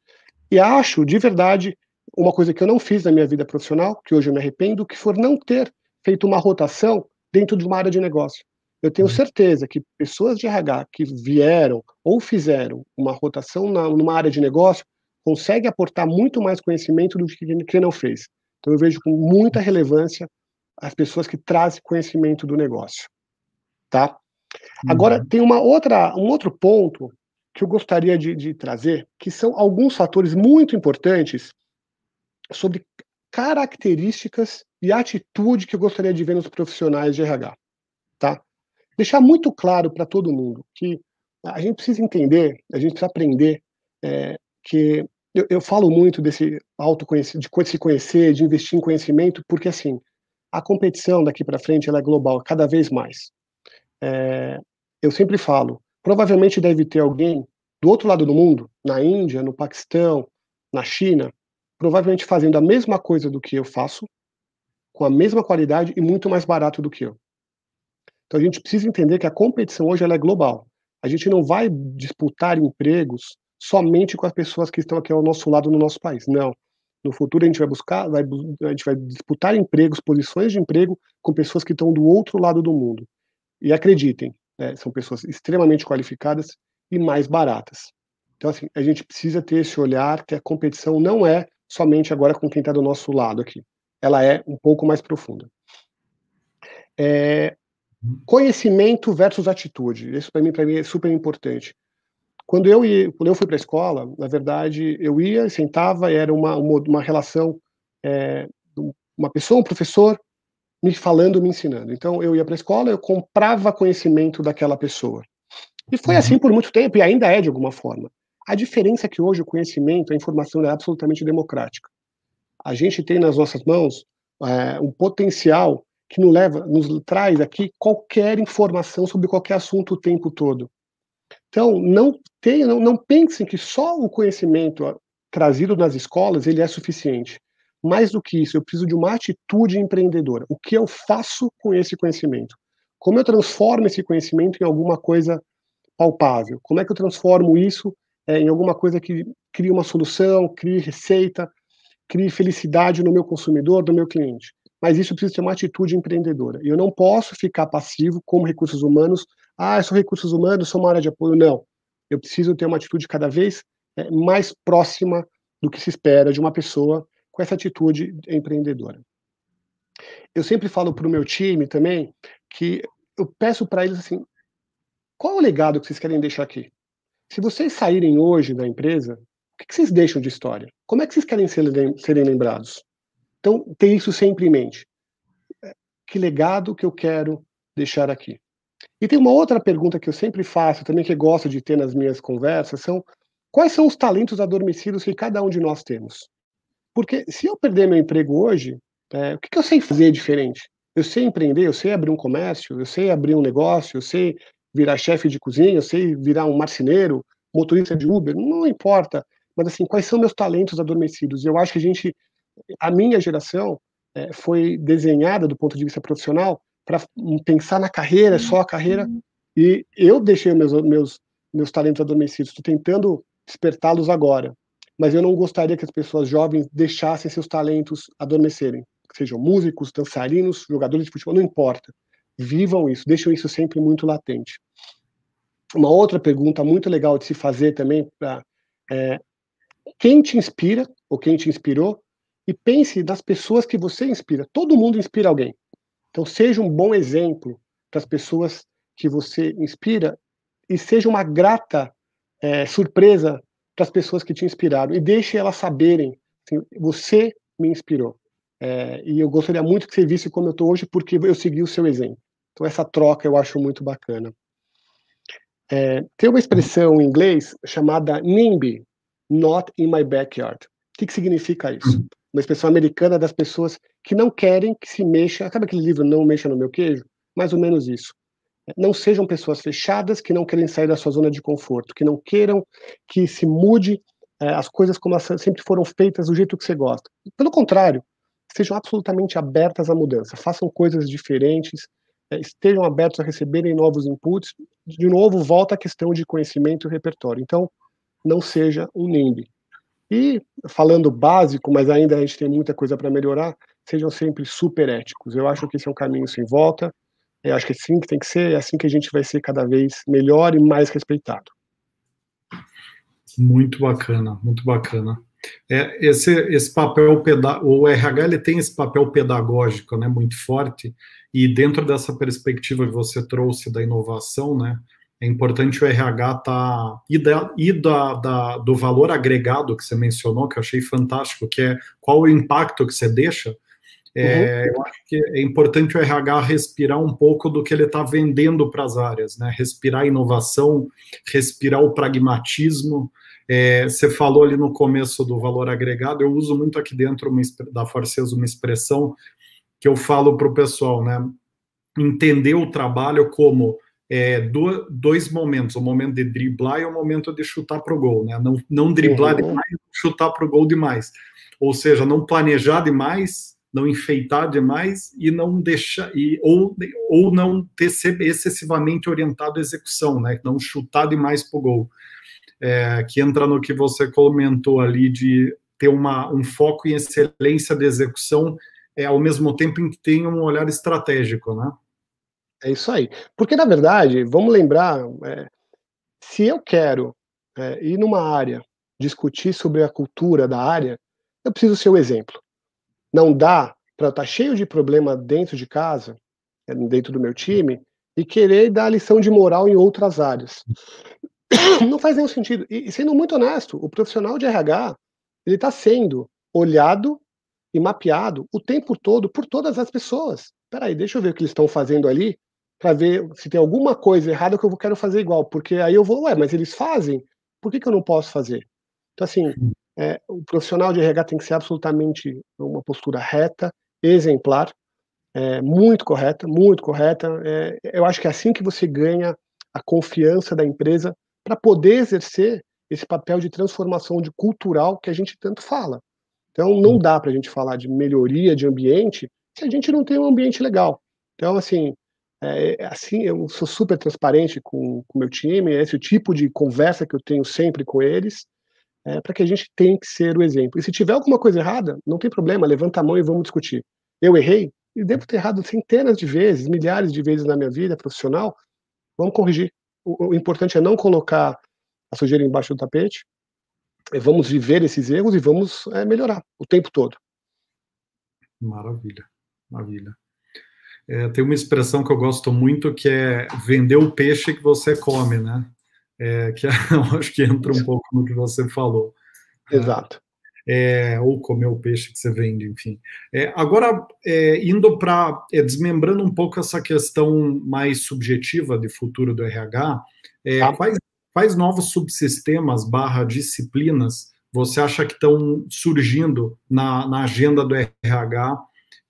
E acho, de verdade, uma coisa que eu não fiz na minha vida profissional, que hoje eu me arrependo, que for não ter feito uma rotação dentro de uma área de negócio. Eu tenho uhum. certeza que pessoas de RH que vieram ou fizeram uma rotação na, numa área de negócio consegue aportar muito mais conhecimento do que quem não fez. Então eu vejo com muita relevância as pessoas que trazem conhecimento do negócio tá? Agora, uhum. tem uma outra, um outro ponto que eu gostaria de, de trazer, que são alguns fatores muito importantes sobre características e atitude que eu gostaria de ver nos profissionais de RH, tá? Deixar muito claro para todo mundo que a gente precisa entender, a gente precisa aprender é, que eu, eu, falo muito desse autoconhecimento, de se conhecer, de investir em conhecimento, porque assim a competição daqui para frente ela é global, cada vez mais é, eu sempre falo, provavelmente deve ter alguém do outro lado do mundo, na Índia, no Paquistão, na China, provavelmente fazendo a mesma coisa do que eu faço, com a mesma qualidade e muito mais barato do que eu. Então a gente precisa entender que a competição hoje ela é global. A gente não vai disputar empregos somente com as pessoas que estão aqui ao nosso lado no nosso país. Não. No futuro a gente vai buscar, vai, a gente vai disputar empregos, posições de emprego com pessoas que estão do outro lado do mundo. E acreditem, né, são pessoas extremamente qualificadas e mais baratas. Então, assim, a gente precisa ter esse olhar que a competição não é somente agora com quem está do nosso lado aqui. Ela é um pouco mais profunda. É, conhecimento versus atitude. Isso para mim, mim é super importante. Quando eu, ia, quando eu fui para a escola, na verdade, eu ia, sentava, era uma, uma, uma relação, é, uma pessoa, um professor, me falando, me ensinando. Então eu ia para a escola, eu comprava conhecimento daquela pessoa. E foi assim uhum. por muito tempo e ainda é de alguma forma. A diferença é que hoje o conhecimento, a informação é absolutamente democrática. A gente tem nas nossas mãos é, um potencial que nos leva, nos traz aqui qualquer informação sobre qualquer assunto o tempo todo. Então, não tenham, não, não pensem que só o conhecimento trazido nas escolas ele é suficiente. Mais do que isso, eu preciso de uma atitude empreendedora. O que eu faço com esse conhecimento? Como eu transformo esse conhecimento em alguma coisa palpável? Como é que eu transformo isso é, em alguma coisa que crie uma solução, crie receita, crie felicidade no meu consumidor, no meu cliente? Mas isso precisa ter uma atitude empreendedora. E eu não posso ficar passivo como recursos humanos. Ah, eu sou recursos humanos, sou uma área de apoio. Não. Eu preciso ter uma atitude cada vez eh, mais próxima do que se espera de uma pessoa com essa atitude empreendedora. Eu sempre falo para o meu time também que eu peço para eles assim: qual é o legado que vocês querem deixar aqui? Se vocês saírem hoje da empresa, o que vocês deixam de história? Como é que vocês querem ser, serem lembrados? Então, tem isso sempre em mente. É, que legado que eu quero deixar aqui? E tem uma outra pergunta que eu sempre faço, também que gosto de ter nas minhas conversas, são quais são os talentos adormecidos que cada um de nós temos? Porque se eu perder meu emprego hoje, é, o que, que eu sei fazer diferente? Eu sei empreender, eu sei abrir um comércio, eu sei abrir um negócio, eu sei virar chefe de cozinha, eu sei virar um marceneiro, motorista de Uber, não importa. Mas assim, quais são meus talentos adormecidos? Eu acho que a gente, a minha geração, é, foi desenhada do ponto de vista profissional para pensar na carreira, só a carreira. Uhum. E eu deixei meus, meus, meus talentos adormecidos, estou tentando despertá-los agora mas eu não gostaria que as pessoas jovens deixassem seus talentos adormecerem, sejam músicos, dançarinos, jogadores de futebol, não importa. Vivam isso, deixam isso sempre muito latente. Uma outra pergunta muito legal de se fazer também pra, é quem te inspira ou quem te inspirou e pense das pessoas que você inspira. Todo mundo inspira alguém. Então seja um bom exemplo para as pessoas que você inspira e seja uma grata é, surpresa para as pessoas que te inspiraram e deixe elas saberem assim, você me inspirou. É, e eu gostaria muito que você visse como eu estou hoje, porque eu segui o seu exemplo. Então, essa troca eu acho muito bacana. É, tem uma expressão em inglês chamada NIMBY, Not in My Backyard. O que, que significa isso? Uma expressão americana das pessoas que não querem que se mexa. Sabe aquele livro Não Mexa no Meu Queijo? Mais ou menos isso não sejam pessoas fechadas que não querem sair da sua zona de conforto, que não queiram que se mude é, as coisas como elas sempre foram feitas, do jeito que você gosta. Pelo contrário, sejam absolutamente abertas à mudança, façam coisas diferentes, é, estejam abertos a receberem novos inputs. De novo, volta à questão de conhecimento e repertório. Então, não seja um NIMBY. E, falando básico, mas ainda a gente tem muita coisa para melhorar, sejam sempre super éticos. Eu acho que esse é um caminho sem volta eu é, acho que é assim que tem que ser, é assim que a gente vai ser cada vez melhor e mais respeitado. Muito bacana, muito bacana. É, esse, esse papel, o RH ele tem esse papel pedagógico né, muito forte, e dentro dessa perspectiva que você trouxe da inovação, né, é importante o RH tá, e, da, e da, da, do valor agregado que você mencionou, que eu achei fantástico, que é qual o impacto que você deixa, é, uhum. Eu acho que é importante o RH respirar um pouco do que ele está vendendo para as áreas, né? Respirar inovação, respirar o pragmatismo. É, você falou ali no começo do valor agregado, eu uso muito aqui dentro uma, da Forces uma expressão que eu falo para o pessoal, né? Entender o trabalho como é, do, dois momentos, o momento de driblar e o momento de chutar para o gol, né? Não, não driblar uhum. demais, chutar para o gol demais. Ou seja, não planejar demais não enfeitar demais e não deixar e, ou, ou não ter excessivamente orientado a execução, né? Não chutar demais pro gol. É, que entra no que você comentou ali de ter uma, um foco em excelência de execução, é, ao mesmo tempo em que tem um olhar estratégico, né? É isso aí. Porque, na verdade, vamos lembrar, é, se eu quero é, ir numa área, discutir sobre a cultura da área, eu preciso ser o um exemplo não dá para estar tá cheio de problema dentro de casa, eh, dentro do meu time, e querer dar lição de moral em outras áreas. Não faz nenhum sentido. E sendo muito honesto, o profissional de RH ele está sendo olhado e mapeado o tempo todo por todas as pessoas. Peraí, deixa eu ver o que eles estão fazendo ali para ver se tem alguma coisa errada que eu quero fazer igual, porque aí eu vou, ué, mas eles fazem, por que, que eu não posso fazer? Então, assim, é, o profissional de RH tem que ser absolutamente uma postura reta, exemplar, é, muito correta, muito correta. É, eu acho que é assim que você ganha a confiança da empresa para poder exercer esse papel de transformação de cultural que a gente tanto fala. Então, não dá para a gente falar de melhoria de ambiente se a gente não tem um ambiente legal. Então, assim, é, é assim eu sou super transparente com o meu time, é esse é o tipo de conversa que eu tenho sempre com eles é, para que a gente tenha que ser o exemplo. E se tiver alguma coisa errada, não tem problema, levanta a mão e vamos discutir. Eu errei e devo ter errado centenas de vezes, milhares de vezes na minha vida profissional. Vamos corrigir. O, o importante é não colocar a sujeira embaixo do tapete. Vamos viver esses erros e vamos é, melhorar o tempo todo. Maravilha, maravilha. É, tem uma expressão que eu gosto muito que é vender o peixe que você come, né? é, que é, eu acho que entra um pouco no que você falou. É, Exato. É, ou comer o peixe que você vende, enfim. É, agora, é, indo para. É, desmembrando um pouco essa questão mais subjetiva de futuro do RH, tá. quais, quais novos subsistemas barra disciplinas você acha que estão surgindo na, na agenda do RH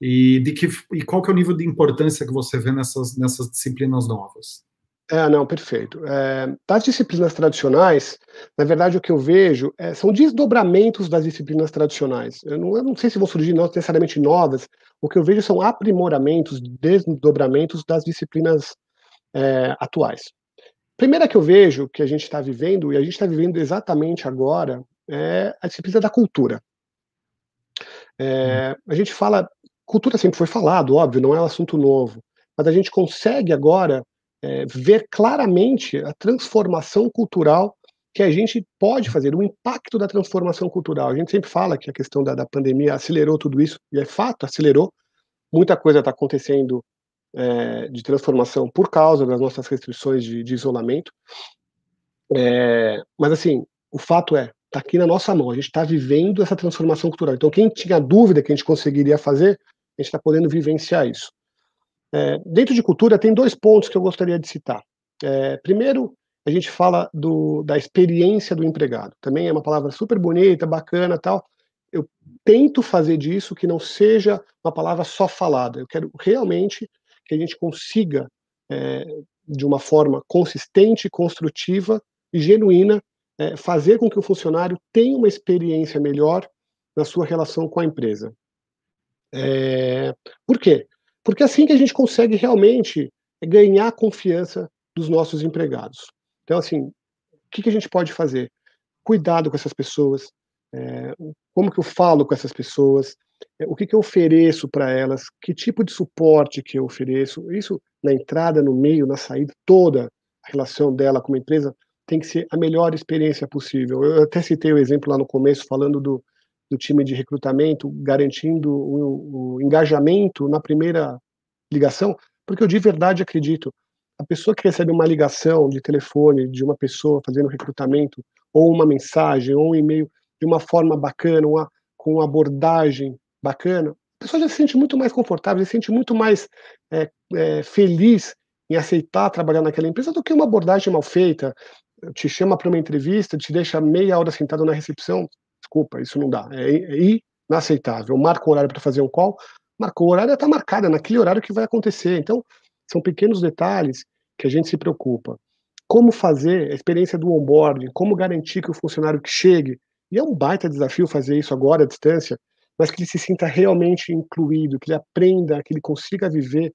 e, de que, e qual que é o nível de importância que você vê nessas, nessas disciplinas novas? É, não, perfeito. É, das disciplinas tradicionais, na verdade, o que eu vejo é, são desdobramentos das disciplinas tradicionais. Eu não, eu não sei se vão surgir novas necessariamente novas, o que eu vejo são aprimoramentos, desdobramentos das disciplinas é, atuais. Primeira que eu vejo que a gente está vivendo, e a gente está vivendo exatamente agora, é a disciplina da cultura. É, uhum. a gente fala, cultura sempre foi falado, óbvio, não é um assunto novo, mas a gente consegue agora é, ver claramente a transformação cultural que a gente pode fazer, o impacto da transformação cultural. A gente sempre fala que a questão da, da pandemia acelerou tudo isso, e é fato, acelerou. Muita coisa está acontecendo é, de transformação por causa das nossas restrições de, de isolamento. É, mas, assim, o fato é, está aqui na nossa mão, a gente está vivendo essa transformação cultural. Então, quem tinha dúvida que a gente conseguiria fazer, a gente está podendo vivenciar isso. É, dentro de cultura, tem dois pontos que eu gostaria de citar. É, primeiro, a gente fala do, da experiência do empregado. Também é uma palavra super bonita, bacana tal. Eu tento fazer disso que não seja uma palavra só falada. Eu quero realmente que a gente consiga, é, de uma forma consistente, construtiva e genuína, é, fazer com que o funcionário tenha uma experiência melhor na sua relação com a empresa. É, por quê? Porque é assim que a gente consegue realmente ganhar a confiança dos nossos empregados. Então, assim, o que, que a gente pode fazer? Cuidado com essas pessoas, é, como que eu falo com essas pessoas, é, o que, que eu ofereço para elas, que tipo de suporte que eu ofereço, isso na entrada, no meio, na saída, toda a relação dela com a empresa tem que ser a melhor experiência possível. Eu até citei o exemplo lá no começo, falando do, do time de recrutamento, garantindo o, o engajamento na primeira ligação, porque eu de verdade acredito, a pessoa que recebe uma ligação de telefone de uma pessoa fazendo recrutamento, ou uma mensagem, ou um e-mail de uma forma bacana, uma, com uma abordagem bacana, a pessoa já se sente muito mais confortável, já se sente muito mais é, é, feliz em aceitar trabalhar naquela empresa do que uma abordagem mal feita, te chama para uma entrevista, te deixa meia hora sentado na recepção, desculpa, isso não dá. É, é inaceitável. Marca o horário para fazer um call, marcou o horário, está marcada é naquele horário que vai acontecer. Então, são pequenos detalhes que a gente se preocupa. Como fazer a experiência do onboarding, como garantir que o funcionário que chegue, e é um baita desafio fazer isso agora à distância, mas que ele se sinta realmente incluído, que ele aprenda, que ele consiga viver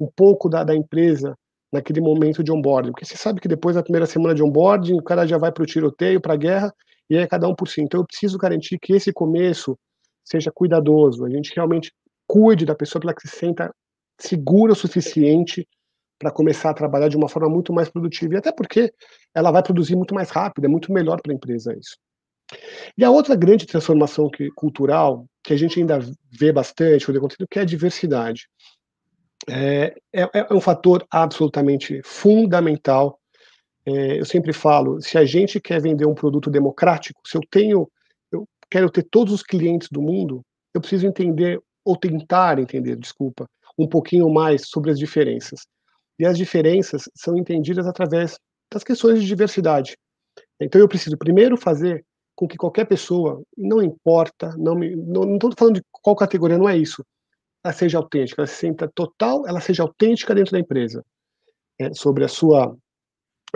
um pouco da, da empresa naquele momento de onboarding. Porque você sabe que depois da primeira semana de onboarding, o cara já vai para o tiroteio, para a guerra, e é cada um por si. Então eu preciso garantir que esse começo seja cuidadoso, a gente realmente cuide da pessoa para que se senta segura o suficiente para começar a trabalhar de uma forma muito mais produtiva. E até porque ela vai produzir muito mais rápido, é muito melhor para a empresa isso. E a outra grande transformação que, cultural que a gente ainda vê bastante, eu contido, que é a diversidade. É, é, é um fator absolutamente fundamental é, eu sempre falo, se a gente quer vender um produto democrático, se eu tenho, eu quero ter todos os clientes do mundo, eu preciso entender ou tentar entender, desculpa, um pouquinho mais sobre as diferenças. E as diferenças são entendidas através das questões de diversidade. Então eu preciso primeiro fazer com que qualquer pessoa, não importa, não estou falando de qual categoria, não é isso, ela seja autêntica, ela se sinta total, ela seja autêntica dentro da empresa, é, sobre a sua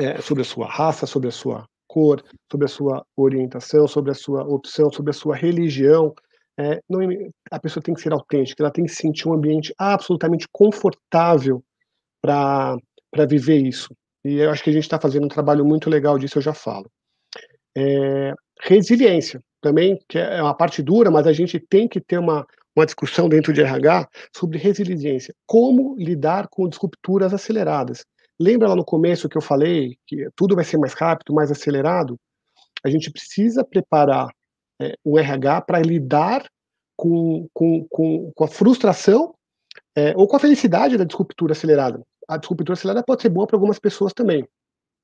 é, sobre a sua raça, sobre a sua cor, sobre a sua orientação, sobre a sua opção, sobre a sua religião. É, não, a pessoa tem que ser autêntica, ela tem que sentir um ambiente absolutamente confortável para viver isso. E eu acho que a gente está fazendo um trabalho muito legal disso, eu já falo. É, resiliência também, que é uma parte dura, mas a gente tem que ter uma, uma discussão dentro de RH sobre resiliência. Como lidar com disrupturas aceleradas? Lembra lá no começo que eu falei que tudo vai ser mais rápido, mais acelerado? A gente precisa preparar é, o RH para lidar com, com, com, com, a frustração é, ou com a felicidade da disruptura acelerada. A disruptura acelerada pode ser boa para algumas pessoas também,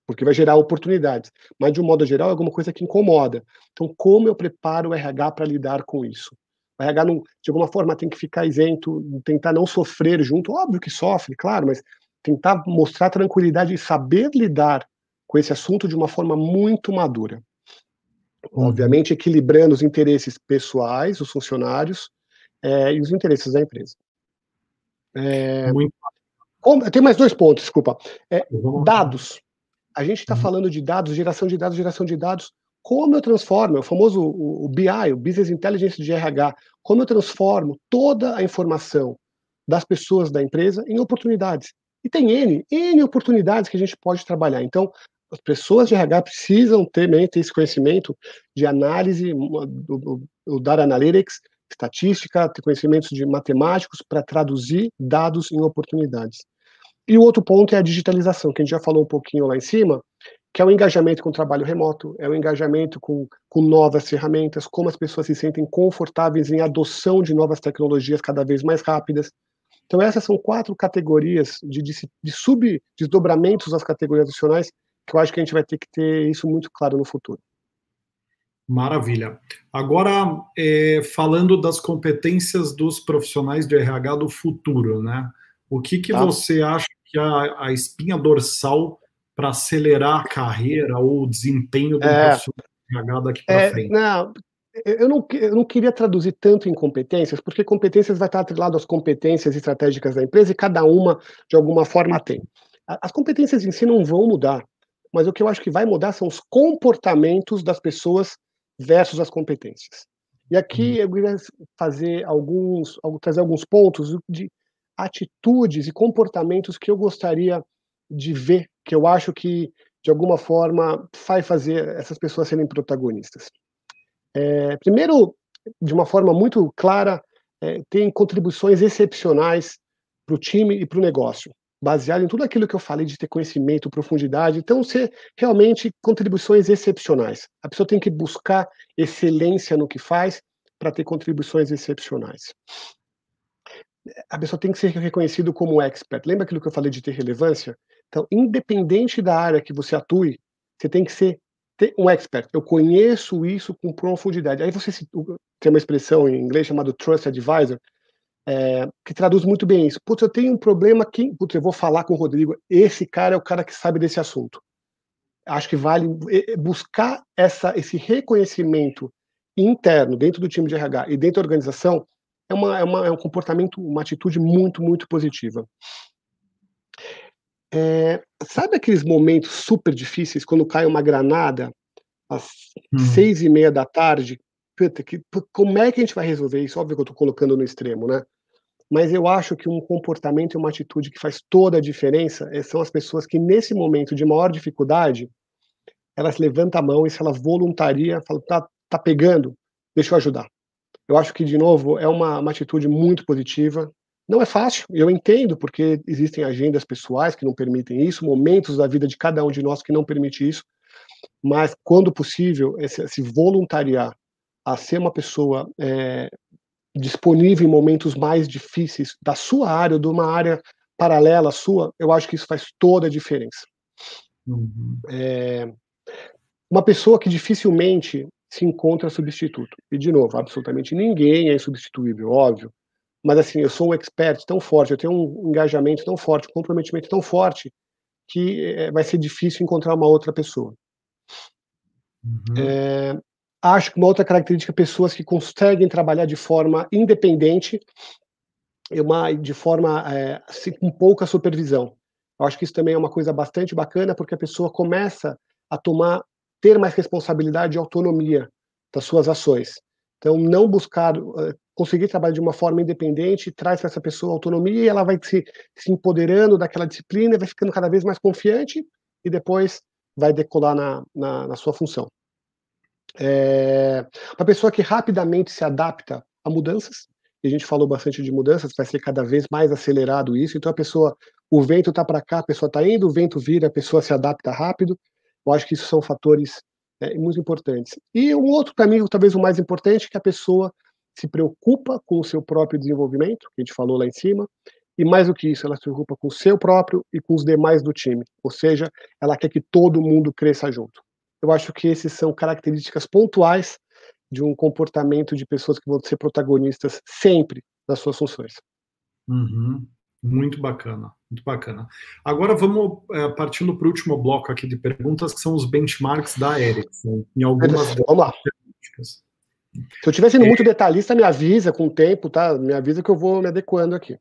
porque vai gerar oportunidades, mas de um modo geral é alguma coisa que incomoda. Então, como eu preparo o RH para lidar com isso? O RH, não, de alguma forma, tem que ficar isento, tentar não sofrer junto. Óbvio que sofre, claro, mas tentar mostrar tranquilidade e saber lidar com esse assunto de uma forma muito madura. Uhum. Obviamente, equilibrando os interesses pessoais os funcionários é, e os interesses da empresa. É, muito. tem mais dois pontos, desculpa. É, dados. A gente está uhum. falando de dados, geração de dados, geração de dados. Como eu transformo, é o famoso o, o BI, o Business Intelligence de RH, como eu transformo toda a informação das pessoas da empresa em oportunidades. E tem N, N oportunidades que a gente pode trabalhar. Então, as pessoas de RH precisam ter né, ter esse conhecimento de análise, do, do, Data Analytics, estatística, ter conhecimentos de matemáticos para traduzir dados em oportunidades. E o outro ponto é a digitalização, que a gente já falou um pouquinho lá em cima, que é o engajamento com o trabalho remoto, é o engajamento com, com novas ferramentas, como as pessoas se sentem confortáveis em adoção de novas tecnologias cada vez mais rápidas. Então, essas são quatro categorias de, de, de subdesdobramentos das categorias adicionais, que eu acho que a gente vai ter que ter isso muito claro no futuro. Maravilha. Agora, é, falando das competências dos profissionais de RH do futuro, né? O que, que tá. você acha que a, a espinha dorsal para acelerar a carreira ou o desempenho do é, profissional de RH daqui para é, frente? Não, eu não, eu não queria traduzir tanto em competências, porque competências vai estar atrelado às competências estratégicas da empresa e cada uma, de alguma forma, tem. As competências em si não vão mudar, mas o que eu acho que vai mudar são os comportamentos das pessoas versus as competências. E aqui uhum. eu queria fazer alguns, trazer alguns pontos de atitudes e comportamentos que eu gostaria de ver, que eu acho que, de alguma forma, vai fazer essas pessoas serem protagonistas. É, primeiro, de uma forma muito clara, é, tem contribuições excepcionais para o time e para o negócio, baseado em tudo aquilo que eu falei de ter conhecimento, profundidade. Então, ser realmente contribuições excepcionais. A pessoa tem que buscar excelência no que faz para ter contribuições excepcionais. A pessoa tem que ser reconhecido como expert. Lembra aquilo que eu falei de ter relevância? Então, independente da área que você atue, você tem que ser um expert, eu conheço isso com profundidade. Aí você tem uma expressão em inglês chamada Trust Advisor, é, que traduz muito bem isso. Putz, eu tenho um problema aqui, putz, eu vou falar com o Rodrigo, esse cara é o cara que sabe desse assunto. Acho que vale é, é, buscar essa, esse reconhecimento interno dentro do time de RH e dentro da organização é, uma, é, uma, é um comportamento, uma atitude muito, muito positiva. É, sabe aqueles momentos super difíceis quando cai uma granada às hum. seis e meia da tarde? Puta, que, como é que a gente vai resolver isso? Óbvio que eu estou colocando no extremo, né? Mas eu acho que um comportamento e uma atitude que faz toda a diferença eh, são as pessoas que, nesse momento de maior dificuldade, elas levantam a mão e se ela voluntaria, fala, tá, tá pegando, deixa eu ajudar. Eu acho que, de novo, é uma, uma atitude muito positiva, não é fácil, eu entendo, porque existem agendas pessoais que não permitem isso, momentos da vida de cada um de nós que não permite isso, mas quando possível, se voluntariar a ser uma pessoa é, disponível em momentos mais difíceis da sua área ou de uma área paralela à sua, eu acho que isso faz toda a diferença. Uhum. É, uma pessoa que dificilmente se encontra substituto. E, de novo, absolutamente ninguém é insubstituível, óbvio mas assim, eu sou um expert tão forte, eu tenho um engajamento tão forte, um comprometimento tão forte, que eh, vai ser difícil encontrar uma outra pessoa. Uhum. É, acho que uma outra característica, pessoas que conseguem trabalhar de forma independente, uma, de forma é, assim, com pouca supervisão. Eu acho que isso também é uma coisa bastante bacana, porque a pessoa começa a tomar, ter mais responsabilidade e autonomia das suas ações. Então, não buscar, eh, conseguir trabalhar de uma forma independente traz para essa pessoa autonomia e ela vai se, se empoderando daquela disciplina, vai ficando cada vez mais confiante e depois vai decolar na, na, na sua função. É, uma pessoa que rapidamente se adapta a mudanças, e a gente falou bastante de mudanças, vai ser cada vez mais acelerado isso, então a pessoa, o vento está para cá, a pessoa está indo, o vento vira, a pessoa se adapta rápido. Eu acho que isso são fatores é, muito importantes. E um outro caminho, talvez o mais importante, é que a pessoa se preocupa com o seu próprio desenvolvimento, que a gente falou lá em cima, e mais do que isso, ela se preocupa com o seu próprio e com os demais do time. Ou seja, ela quer que todo mundo cresça junto. Eu acho que esses são características pontuais de um comportamento de pessoas que vão ser protagonistas sempre das suas funções. Uhum. Muito bacana, muito bacana. Agora vamos é, partindo para o último bloco aqui de perguntas, que são os benchmarks da Ericsson, em algumas vamos lá. Se eu estiver sendo é... muito detalhista, me avisa com o tempo, tá? Me avisa que eu vou me adequando aqui.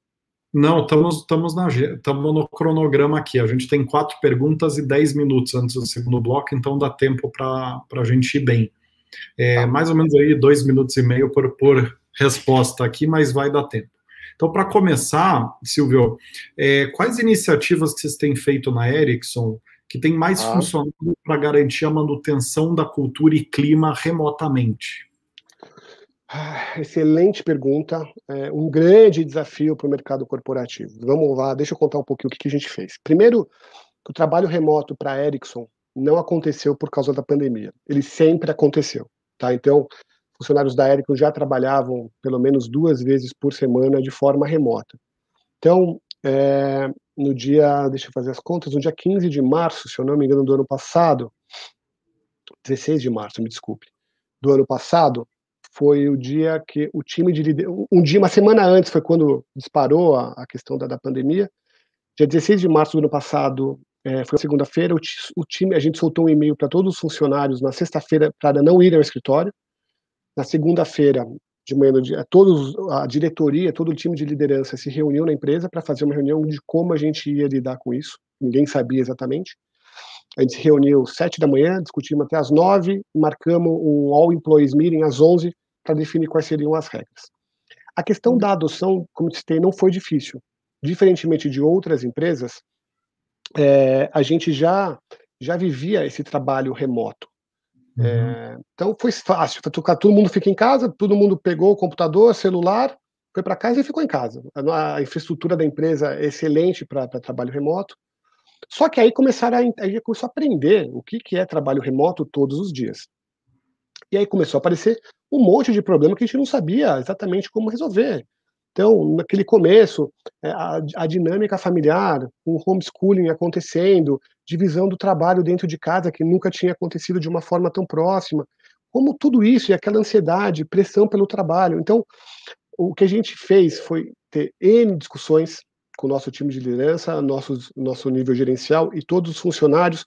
Não, estamos, estamos, no cronograma aqui. A gente tem quatro perguntas e dez minutos antes do segundo bloco, então dá tempo para a gente ir bem. É, tá. Mais ou menos aí dois minutos e meio por, por resposta aqui, mas vai dar tempo. Então, para começar, Silvio, é, quais iniciativas que vocês têm feito na Ericsson que tem mais ah. funcionado para garantir a manutenção da cultura e clima remotamente? Ah, excelente pergunta. É um grande desafio para o mercado corporativo. Vamos lá, deixa eu contar um pouquinho o que, que a gente fez. Primeiro, o trabalho remoto para a Ericsson não aconteceu por causa da pandemia. Ele sempre aconteceu. Tá? Então, funcionários da Érico já trabalhavam pelo menos duas vezes por semana de forma remota. Então, é, no dia, deixa eu fazer as contas, no dia 15 de março, se eu não me engano, do ano passado, 16 de março, me desculpe, do ano passado, foi o dia que o time de liderança, um dia, uma semana antes foi quando disparou a, a questão da, da, pandemia, dia 16 de março do ano passado, é, foi segunda-feira, o, o time, a gente soltou um e-mail para todos os funcionários na sexta-feira para não ir ao escritório, na segunda-feira de manhã, no dia, todos, a diretoria, todo o time de liderança se reuniu na empresa para fazer uma reunião de como a gente ia lidar com isso. Ninguém sabia exatamente. A gente se reuniu sete da manhã, discutimos até as nove, marcamos um all employees meeting às onze para definir quais seriam as regras. A questão da adoção, como disse, não foi difícil. Diferentemente de outras empresas, é, a gente já já vivia esse trabalho remoto. Uhum. É, então foi fácil, todo mundo fica em casa, todo mundo pegou o computador, celular, foi para casa e ficou em casa. A, infraestrutura da empresa é excelente para trabalho remoto. Só que aí começaram a, aí começou a aprender o que, que é trabalho remoto todos os dias. E aí começou a aparecer um monte de problema que a gente não sabia exatamente como resolver. Então, naquele começo, é, a, a, dinâmica familiar, o homeschooling acontecendo, divisão do trabalho dentro de casa que nunca tinha acontecido de uma forma tão próxima, como tudo isso e aquela ansiedade, pressão pelo trabalho. Então, o que a gente fez foi ter N discussões com o nosso time de liderança, nosso nosso nível gerencial e todos os funcionários.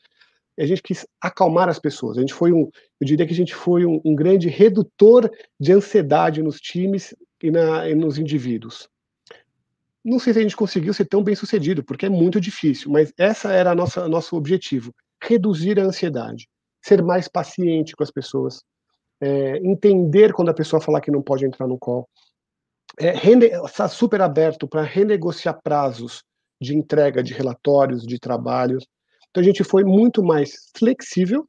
A gente quis acalmar as pessoas. A gente foi um, eu diria que a gente foi um, um grande redutor de ansiedade nos times e, na, e nos indivíduos. Não sei se a gente conseguiu ser tão bem sucedido, porque é muito difícil, mas essa era a nossa nosso objetivo: reduzir a ansiedade, ser mais paciente com as pessoas, é, entender quando a pessoa falar que não pode entrar no call, é, rene, estar super aberto para renegociar prazos de entrega de relatórios, de trabalhos. Então a gente foi muito mais flexível,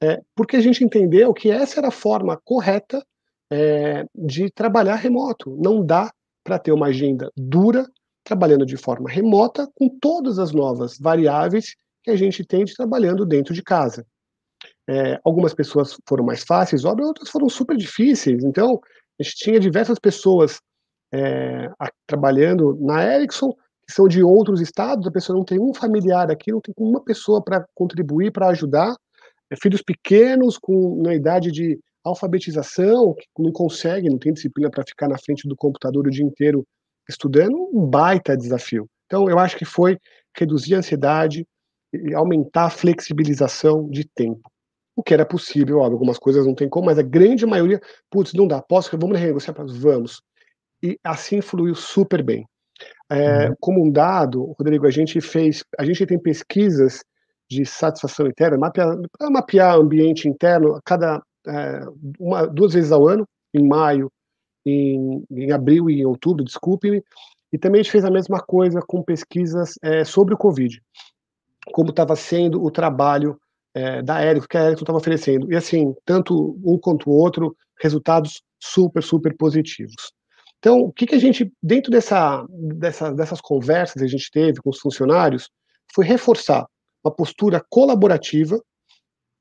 é, porque a gente entendeu que essa era a forma correta é, de trabalhar remoto. Não dá para ter uma agenda dura trabalhando de forma remota com todas as novas variáveis que a gente tem de trabalhando dentro de casa. É, algumas pessoas foram mais fáceis, óbvio, outras foram super difíceis. Então, a gente tinha diversas pessoas é, a, trabalhando na Ericsson, que são de outros estados, a pessoa não tem um familiar aqui, não tem uma pessoa para contribuir, para ajudar. É, filhos pequenos, com na idade de alfabetização, que não consegue, não tem disciplina para ficar na frente do computador o dia inteiro estudando, um baita desafio. Então, eu acho que foi reduzir a ansiedade e aumentar a flexibilização de tempo. O que era possível, óbvio, algumas coisas não tem como, mas a grande maioria, putz, não dá, posso, vamos renegociar, vamos. E assim fluiu super bem. É, uhum. Como um dado, Rodrigo, a gente fez, a gente tem pesquisas de satisfação interna, mapear, mapear ambiente interno, cada é, uma, duas vezes ao ano, em maio, em, em abril e em outubro, desculpe-me, e também a gente fez a mesma coisa com pesquisas é, sobre o Covid, como estava sendo o trabalho é, da Érico, que a Érico estava oferecendo. E assim, tanto um quanto o outro, resultados super, super positivos. Então, o que, que a gente, dentro dessa, dessa, dessas conversas que a gente teve com os funcionários, foi reforçar uma postura colaborativa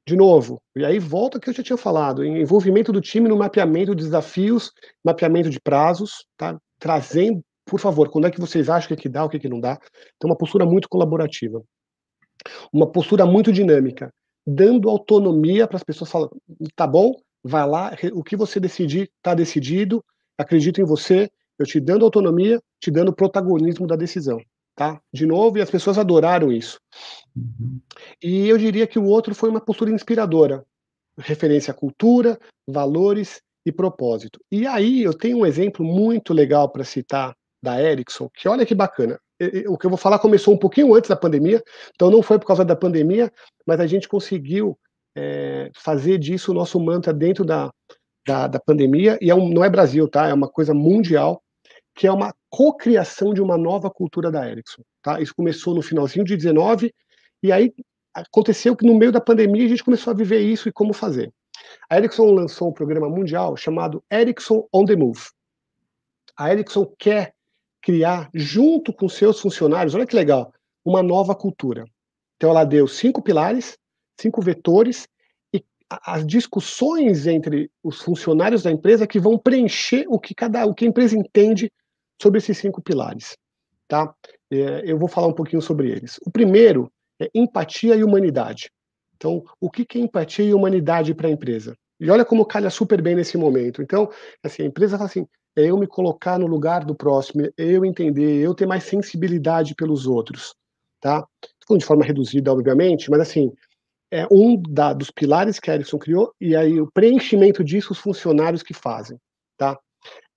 de novo, e aí volta o que eu já tinha falado, envolvimento do time no mapeamento de desafios, mapeamento de prazos, tá? Trazendo, por favor, quando é que vocês acham que que, é que dá, o que, é que não dá. Então, uma postura muito colaborativa. Uma postura muito dinâmica, dando autonomia para as pessoas falar, tá bom, vai lá, o que você decidir está decidido, acredito em você, eu te dando autonomia, te dando protagonismo da decisão tá? De novo, e as pessoas adoraram isso. Uhum. E eu diria que o outro foi uma postura inspiradora, referência à cultura, valores e propósito. E aí eu tenho um exemplo muito legal para citar da Ericsson, que olha que bacana. O que eu vou falar começou um pouquinho antes da pandemia, então não foi por causa da pandemia, mas a gente conseguiu é, fazer disso o nosso mantra dentro da, da, da pandemia, e é um, não é Brasil, tá? É uma coisa mundial, que é uma cocriação de uma nova cultura da Ericsson. Tá? Isso começou no finalzinho de 19 e aí aconteceu que no meio da pandemia a gente começou a viver isso e como fazer. A Ericsson lançou um programa mundial chamado Ericsson on the Move. A Ericsson quer criar, junto com seus funcionários, olha que legal, uma nova cultura. Então ela deu cinco pilares, cinco vetores e as discussões entre os funcionários da empresa que vão preencher o que cada o que a empresa entende sobre esses cinco pilares, tá? É, eu vou falar um pouquinho sobre eles. O primeiro é empatia e humanidade. Então, o que, é empatia e humanidade para a empresa? E olha como calha super bem nesse momento. Então, assim, a empresa fala assim, é eu me colocar no lugar do próximo, é eu entender, é eu ter mais sensibilidade pelos outros, tá? De forma reduzida, obviamente, mas assim, é um da, dos pilares que a Ericsson criou, e aí o preenchimento disso os funcionários que fazem, tá?